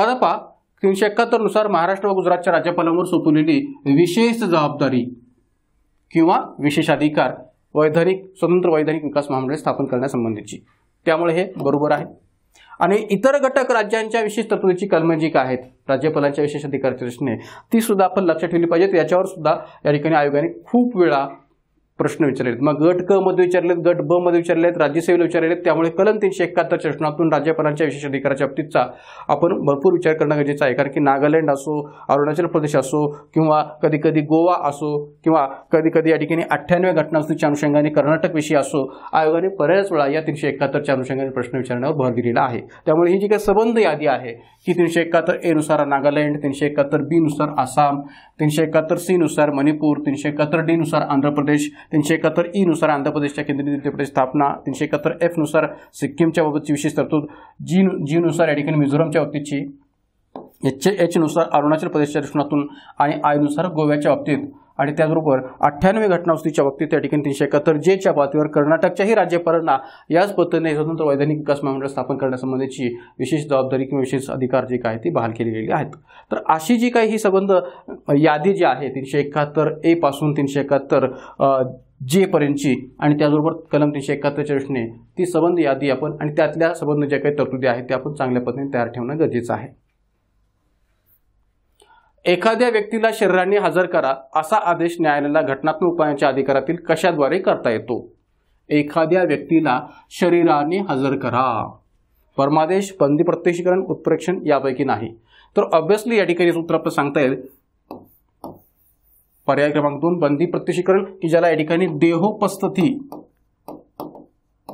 S1: माधपा तीनशे एकाहत्तरनुसार महाराष्ट्र व गुजरातच्या राज्यपालांवर सोपवलेली विशेष जबाबदारी किंवा विशेषाधिकार वैधानिक स्वतंत्र वैधानिक विकास महामंडळ स्थापन करण्यासंबंधीची त्यामुळे हे बरोबर आहे आणि इतर घटक राज्यांच्या विशेष तरतुदीची कलमे जी काय आहेत राज्यपालांच्या विशेष अधिकाराच्या दृष्टीने ती सुद्धा आपण लक्षात ठेवली पाहिजेत याच्यावर सुद्धा या ठिकाणी आयोगाने खूप वेळा प्रश्न विचारलेत मग गट क मध्ये विचारलेत गट ब मध्ये विचारलेत राज्यसेवेला विचारलेत त्यामुळे कलम तीनशे एकाहत्तरच्या प्रश्नातून राज्यपालांच्या विशेष अधिकाराच्या बाबतीतचा आपण भरपूर विचार करणं गरजेचं आहे कारण की नागालँड असो अरुणाचल प्रदेश असो किंवा कधी कधी गोवा असो किंवा कधी कधी या ठिकाणी अठ्ठ्याण्णव घटनास्थितीच्या अनुषंगाने कर्नाटकविषयी असो आयोगाने बऱ्याच वेळा या तीनशे एकाहत्तरच्या अनुषंगाने प्रश्न विचारण्यावर भर दिलेला आहे त्यामुळे ही जी काही संबंध यादी आहे की तीनशे एकाहत्तर एनुसार नागालँड तीनशे एकाहत्तर बीनुसार आसाम तीनशे एकाहत्तर सीनुसार मणिपूर तीनशे एकाहत्तर डीनुसार आंध्र प्रदेश तीनशे एकाहत्तर ई e नुसार आंध्र प्रदेशच्या केंद्रीय स्थापना तीनशे एकाहत्तर एफ नुसार सिक्कीमच्या बाबतची विशेष तरतूद जी जी नुसार या ठिकाणी मिझोरमच्या बाबतीची एच एच नुसार अरुणाचल प्रदेशच्या दृष्टिकोनातून आणि आय नुसार गोव्याच्या बाबतीत आणि त्याचबरोबर अठ्ठ्याण्णव घटनावस्तीच्या बाबतीत त्या ठिकाणी तीनशे एकाहत्तर जेच्या पातळीवर कर्नाटकच्याही राज्यपालांना याच पद्धतीने स्वतंत्र वैधानिक विकास महामंडळ स्थापन करण्यासंबंधीची विशेष जबाबदारी किंवा विशेष अधिकार जे काय ती बहाल केली गेली आहेत तर अशी जी काही ही संबंध यादी जी आहे तीनशे एकाहत्तर ए पासून तीनशे एकाहत्तर पर्यंतची आणि त्याचबरोबर कलम तीनशे एकाहत्तरच्या दृष्टीने ती संबंध यादी आपण आणि त्यातल्या संबंध ज्या काही तरतुदी आहेत त्या आपण चांगल्या पद्धतीने तयार ठेवणं गरजेचं आहे एखाद्या व्यक्तीला शरीराने हजर करा असा आदेश न्यायालयाला घटनात्मक उपायांच्या अधिकारातील कशाद्वारे करता येतो एखाद्या व्यक्तीला शरीराने हजर करा परमादेश बंदी प्रत्यक्षीकरण उत्प्रेक्षण यापैकी नाही तर ऑब्व्हियसली या ठिकाणी उत्तर आपलं सांगता येईल पर्याय क्रमांक दोन बंदी प्रत्यक्षीकरण की ज्याला या ठिकाणी देहोपस्थिती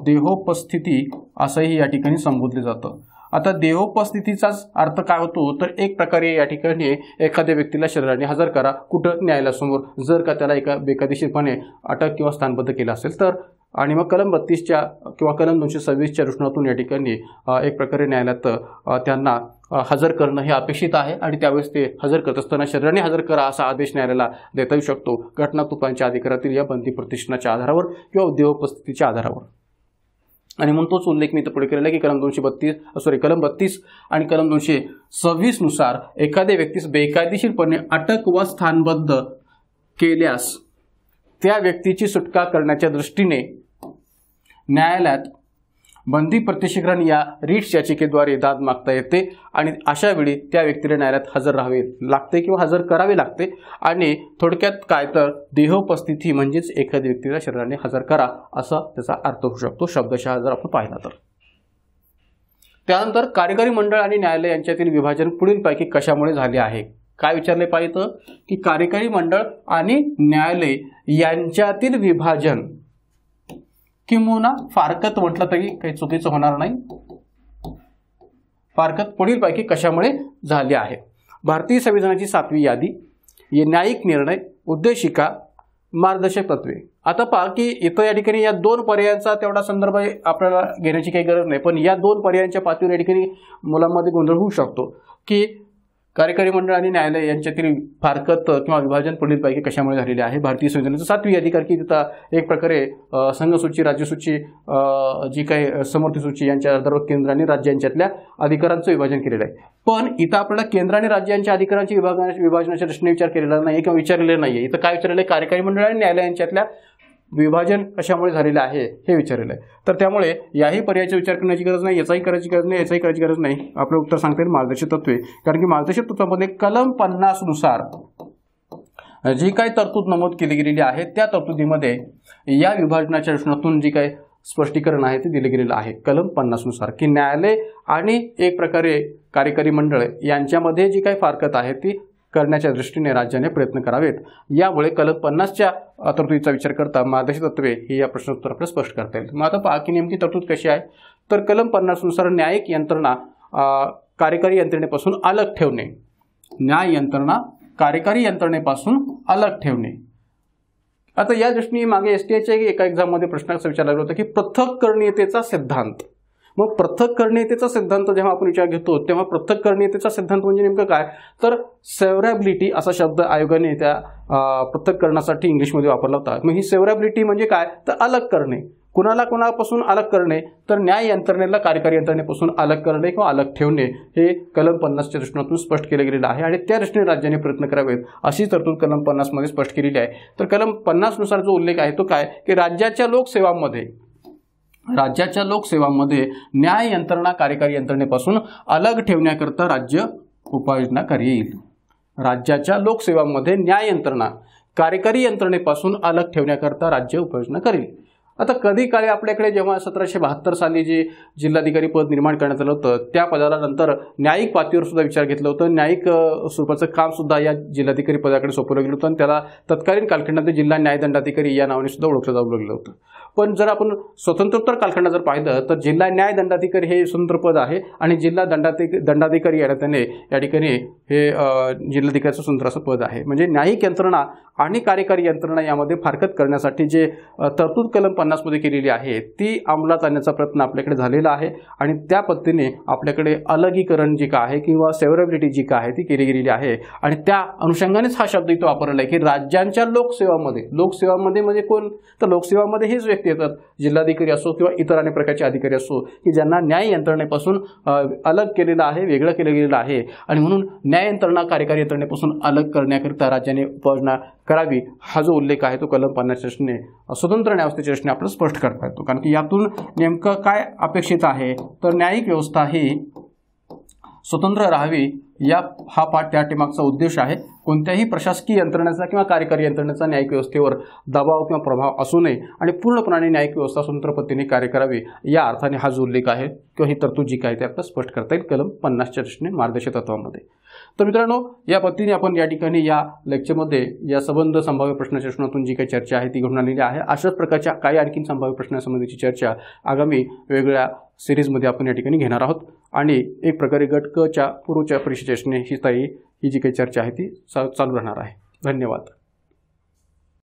S1: देहोपस्थिती असंही या ठिकाणी संबोधलं जातं आता देहोपस्थितीचाच अर्थ काय होतो तर एक प्रकारे या ठिकाणी एखाद्या व्यक्तीला शरीराने हजर करा कुठं न्यायालयासमोर जर का त्याला एका बेकायदेशीरपणे अटक किंवा स्थानबद्ध केलं असेल तर आणि मग कलम बत्तीसच्या किंवा कलम दोनशे सव्वीसच्या रुष्णातून या ठिकाणी एक प्रकारे न्यायालयात त्यांना हजर करणं हे अपेक्षित आहे आणि त्यावेळेस ते हजर करत असताना शरीराने हजर करा असा आदेश न्यायालयाला देता येऊ शकतो घटना तुपांच्या अधिकारातील या बंदी प्रतिष्ठानाच्या आधारावर किंवा उद्योगपस्थितीच्या आधारावर आणि म्हणून तोच उल्लेख मी इथं पुढे केलेला की कलम दोनशे बत्तीस सॉरी कलम बत्तीस आणि कलम दोनशे नुसार एखाद्या व्यक्तीस बेकायदेशीरपणे अटक व स्थानबद्ध केल्यास त्या व्यक्तीची सुटका करण्याच्या दृष्टीने न्यायालयात बंदी प्रत्यक्षीकरण या रिट्स याचिकेद्वारे दाद मागता येते आणि अशावेळी त्या व्यक्तीला न्यायालयात हजर राहावे लागते किंवा हजर करावे लागते आणि थोडक्यात काय तर देहोपस्थिती म्हणजेच एखाद्या व्यक्तीला शरीराने हजर करा असा त्याचा अर्थ होऊ शकतो शब्दशः जर आपण पाहिला तर त्यानंतर कार्यकारी मंडळ आणि न्यायालय यांच्यातील विभाजन पुढीलपैकी कशामुळे झाले आहे काय विचारले पाहिजे की कार्यकारी मंडळ आणि न्यायालय यांच्यातील विभाजन किंबहुना फारकत म्हटलं तरी काही चुकीचं होणार नाही फारकत पैकी कशामुळे झाली आहे भारतीय संविधानाची सातवी यादी न्यायिक निर्णय उद्देशिका मार्गदर्शक तत्वे आता पहा की इथं या ठिकाणी या दोन पर्यायांचा तेवढा संदर्भ आपल्याला घेण्याची काही गरज नाही पण या दोन पर्यायांच्या पातळीवर या ठिकाणी मुलांमध्ये गोंधळ होऊ शकतो की कार्यकारी मंडळ आणि न्यायालय यांच्यातील फारकत किंवा विभाजन पुढीलपैकी कशामुळे झालेले आहे भारतीय संविधानाचं सातवी की तिथं एक प्रकारे संघसूची राज्यसूची जी काही समर्थ सूची यांच्या आधारावर केंद्राने यांच्यातल्या अधिकारांचं विभाजन केलेलं आहे पण इथं आपल्याला केंद्र आणि राज्य यांच्या अधिकारांची विभाग विभाजनाच्या दृष्टीने विचार केलेला नाही किंवा विचारलेला नाही इथं काय विचारलेलं आहे कार्यकारी मंडळ आणि न्यायालयांच्यातल्या विभाजन कशामुळे झालेलं आहे हे विचारलेलं आहे तर त्यामुळे याही पर्यायाचा विचार करण्याची गरज नाही याचाही करायची गरज नाही याचाही करायची गरज नाही आपलं उत्तर सांगता येईल मार्गदर्शक तत्वे कारण की मार्गदर्शक तत्वामध्ये कलम पन्नासनुसार जी काही तरतूद नमूद केली गेलेली आहे त्या तरतुदीमध्ये या विभाजनाच्या दृष्टीतून जी काही स्पष्टीकरण आहे ते दिलं गेलेलं आहे कलम पन्नासनुसार की न्यायालय आणि एक प्रकारे कार्यकारी मंडळ यांच्यामध्ये जी काही फारकत आहे ती करण्याच्या दृष्टीने राज्याने प्रयत्न करावेत यामुळे कलम पन्नासच्या तरतुदीचा विचार करता मार्गदर्शक तत्वे हे या प्रश्नोत्तर आपलं स्पष्ट करता येईल मग आता पहा की नेमकी तरतूद कशी आहे तर कलम पन्नासनुसार न्यायिक यंत्रणा कार्यकारी यंत्रणेपासून अलग ठेवणे न्याय यंत्रणा कार्यकारी यंत्रणेपासून अलग ठेवणे आता या दृष्टीने मागे एस टी आयच्या एका एक्झाममध्ये प्रश्नाचा विचारला गेला होता की करणीयतेचा सिद्धांत मग पृथक करणीयतेचा सिद्धांत जेव्हा आपण विचार घेतो तेव्हा पृथक करणीयतेचा सिद्धांत म्हणजे नेमकं काय तर सेव्हरॅबिलिटी असा शब्द आयोगाने त्या पृथक करण्यासाठी इंग्लिशमध्ये वापरला होता मग ही सेव्हरॅबिलिटी म्हणजे काय तर अलग करणे कुणाला कुणापासून अलग करणे तर न्याय यंत्रणेला कार्यकारी यंत्रणेपासून अलग करणे किंवा अलग ठेवणे हे कलम पन्नासच्या दृष्टीतून स्पष्ट केलं गेलेलं आहे आणि त्या दृष्टीने राज्याने प्रयत्न करावेत अशी तरतूद कलम पन्नासमध्ये स्पष्ट केलेली आहे तर कलम पन्नासनुसार जो उल्लेख आहे तो काय की राज्याच्या लोकसेवांमध्ये राज्याच्या लोकसेवामध्ये न्याय यंत्रणा कार्यकारी यंत्रणेपासून अलग ठेवण्याकरता राज्य उपाययोजना करील राज्याच्या लोकसेवामध्ये न्याय यंत्रणा कार्यकारी यंत्रणेपासून अलग ठेवण्याकरता राज्य उपाययोजना करेल आता कधी काळी आपल्याकडे जेव्हा सतराशे बहात्तर साली जे जिल्हाधिकारी पद निर्माण करण्यात आलं होतं त्या पदाला नंतर न्यायिक पातळीवर सुद्धा विचार घेतला होता न्यायिक स्वरूपाचं काम सुद्धा या जिल्हाधिकारी पदाकडे सोपवलं गेलं होतं आणि त्याला तत्कालीन कालखंडात जिल्हा न्यायदंडाधिकारी या नावाने सुद्धा ओळखलं जाऊ लागलं होतं पण जर आपण स्वतंत्रोत्तर कालखंडात जर पाहिलं तर जिल्हा न्याय दंडाधिकारी हे स्वतंत्र पद आहे आणि जिल्हा दंडाधिक दंडाधिकारी या त्याने या ठिकाणी हे जिल्हाधिकाऱ्याचं स्वतंत्र असं पद आहे म्हणजे न्यायिक यंत्रणा आणि कार्यकारी यंत्रणा यामध्ये फारकत करण्यासाठी जे तरतूद कलम पन्नासमध्ये केलेली आहे ती अंमलात आणण्याचा प्रयत्न आपल्याकडे झालेला आहे आणि त्या पद्धतीने आपल्याकडे अलगीकरण जी का आहे किंवा सेवरेबिलिटी जी का आहे ती केली गेलेली आहे आणि त्या अनुषंगानेच हा शब्द इथं वापरला आहे की राज्यांच्या लोकसेवामध्ये लोकसेवामध्ये म्हणजे कोण तर लोकसेवामध्ये हेच व्यक्ती व्यक्ती येतात जिल्हाधिकारी असो किंवा इतर अनेक प्रकारचे अधिकारी असो की ज्यांना न्याय यंत्रणेपासून अलग केलेलं आहे वेगळं केलं गेलेलं आहे आणि म्हणून न्याय यंत्रणा कार्यकारी यंत्रणेपासून अलग करण्याकरिता राज्याने उपाययोजना करावी हा जो उल्लेख आहे तो कलम पन्नास स्वतंत्र न्यायव्यवस्थेच्या रचने आपण स्पष्ट करता येतो कारण की यातून नेमकं काय अपेक्षित आहे तर न्यायिक व्यवस्था ही स्वतंत्र राहावी या हा पाठ त्या उद्देश आहे कोणत्याही प्रशासकीय यंत्रणेचा किंवा कार्यकारी यंत्रणेचा न्यायिक व्यवस्थेवर दबाव किंवा प्रभाव असू नये आणि पूर्णपणाने न्यायिक व्यवस्था पद्धतीने कार्य करावी या अर्थाने हा जो उल्लेख आहे किंवा ही तरतूद जी काय ते आपल्याला स्पष्ट करता येईल कलम पन्नासच्या दृष्टीने मार्गदर्शक तत्वामध्ये तर मित्रांनो या पद्धतीने आपण या ठिकाणी या लेक्चरमध्ये या संबंध संभाव्य प्रश्नाच्या प्रश्नातून जी काही चर्चा आहे ती घडून आलेली आहे अशाच प्रकारच्या काही आणखी संभाव्य प्रश्नासंबंधीची चर्चा आगामी वेगळ्या सिरीजमध्ये आपण या ठिकाणी घेणार आहोत आणि एक प्रकारे गट पूर्वच्या परिषदेशने ही ताई ही जी काही चर्चा आहे ती चालू राहणार आहे धन्यवाद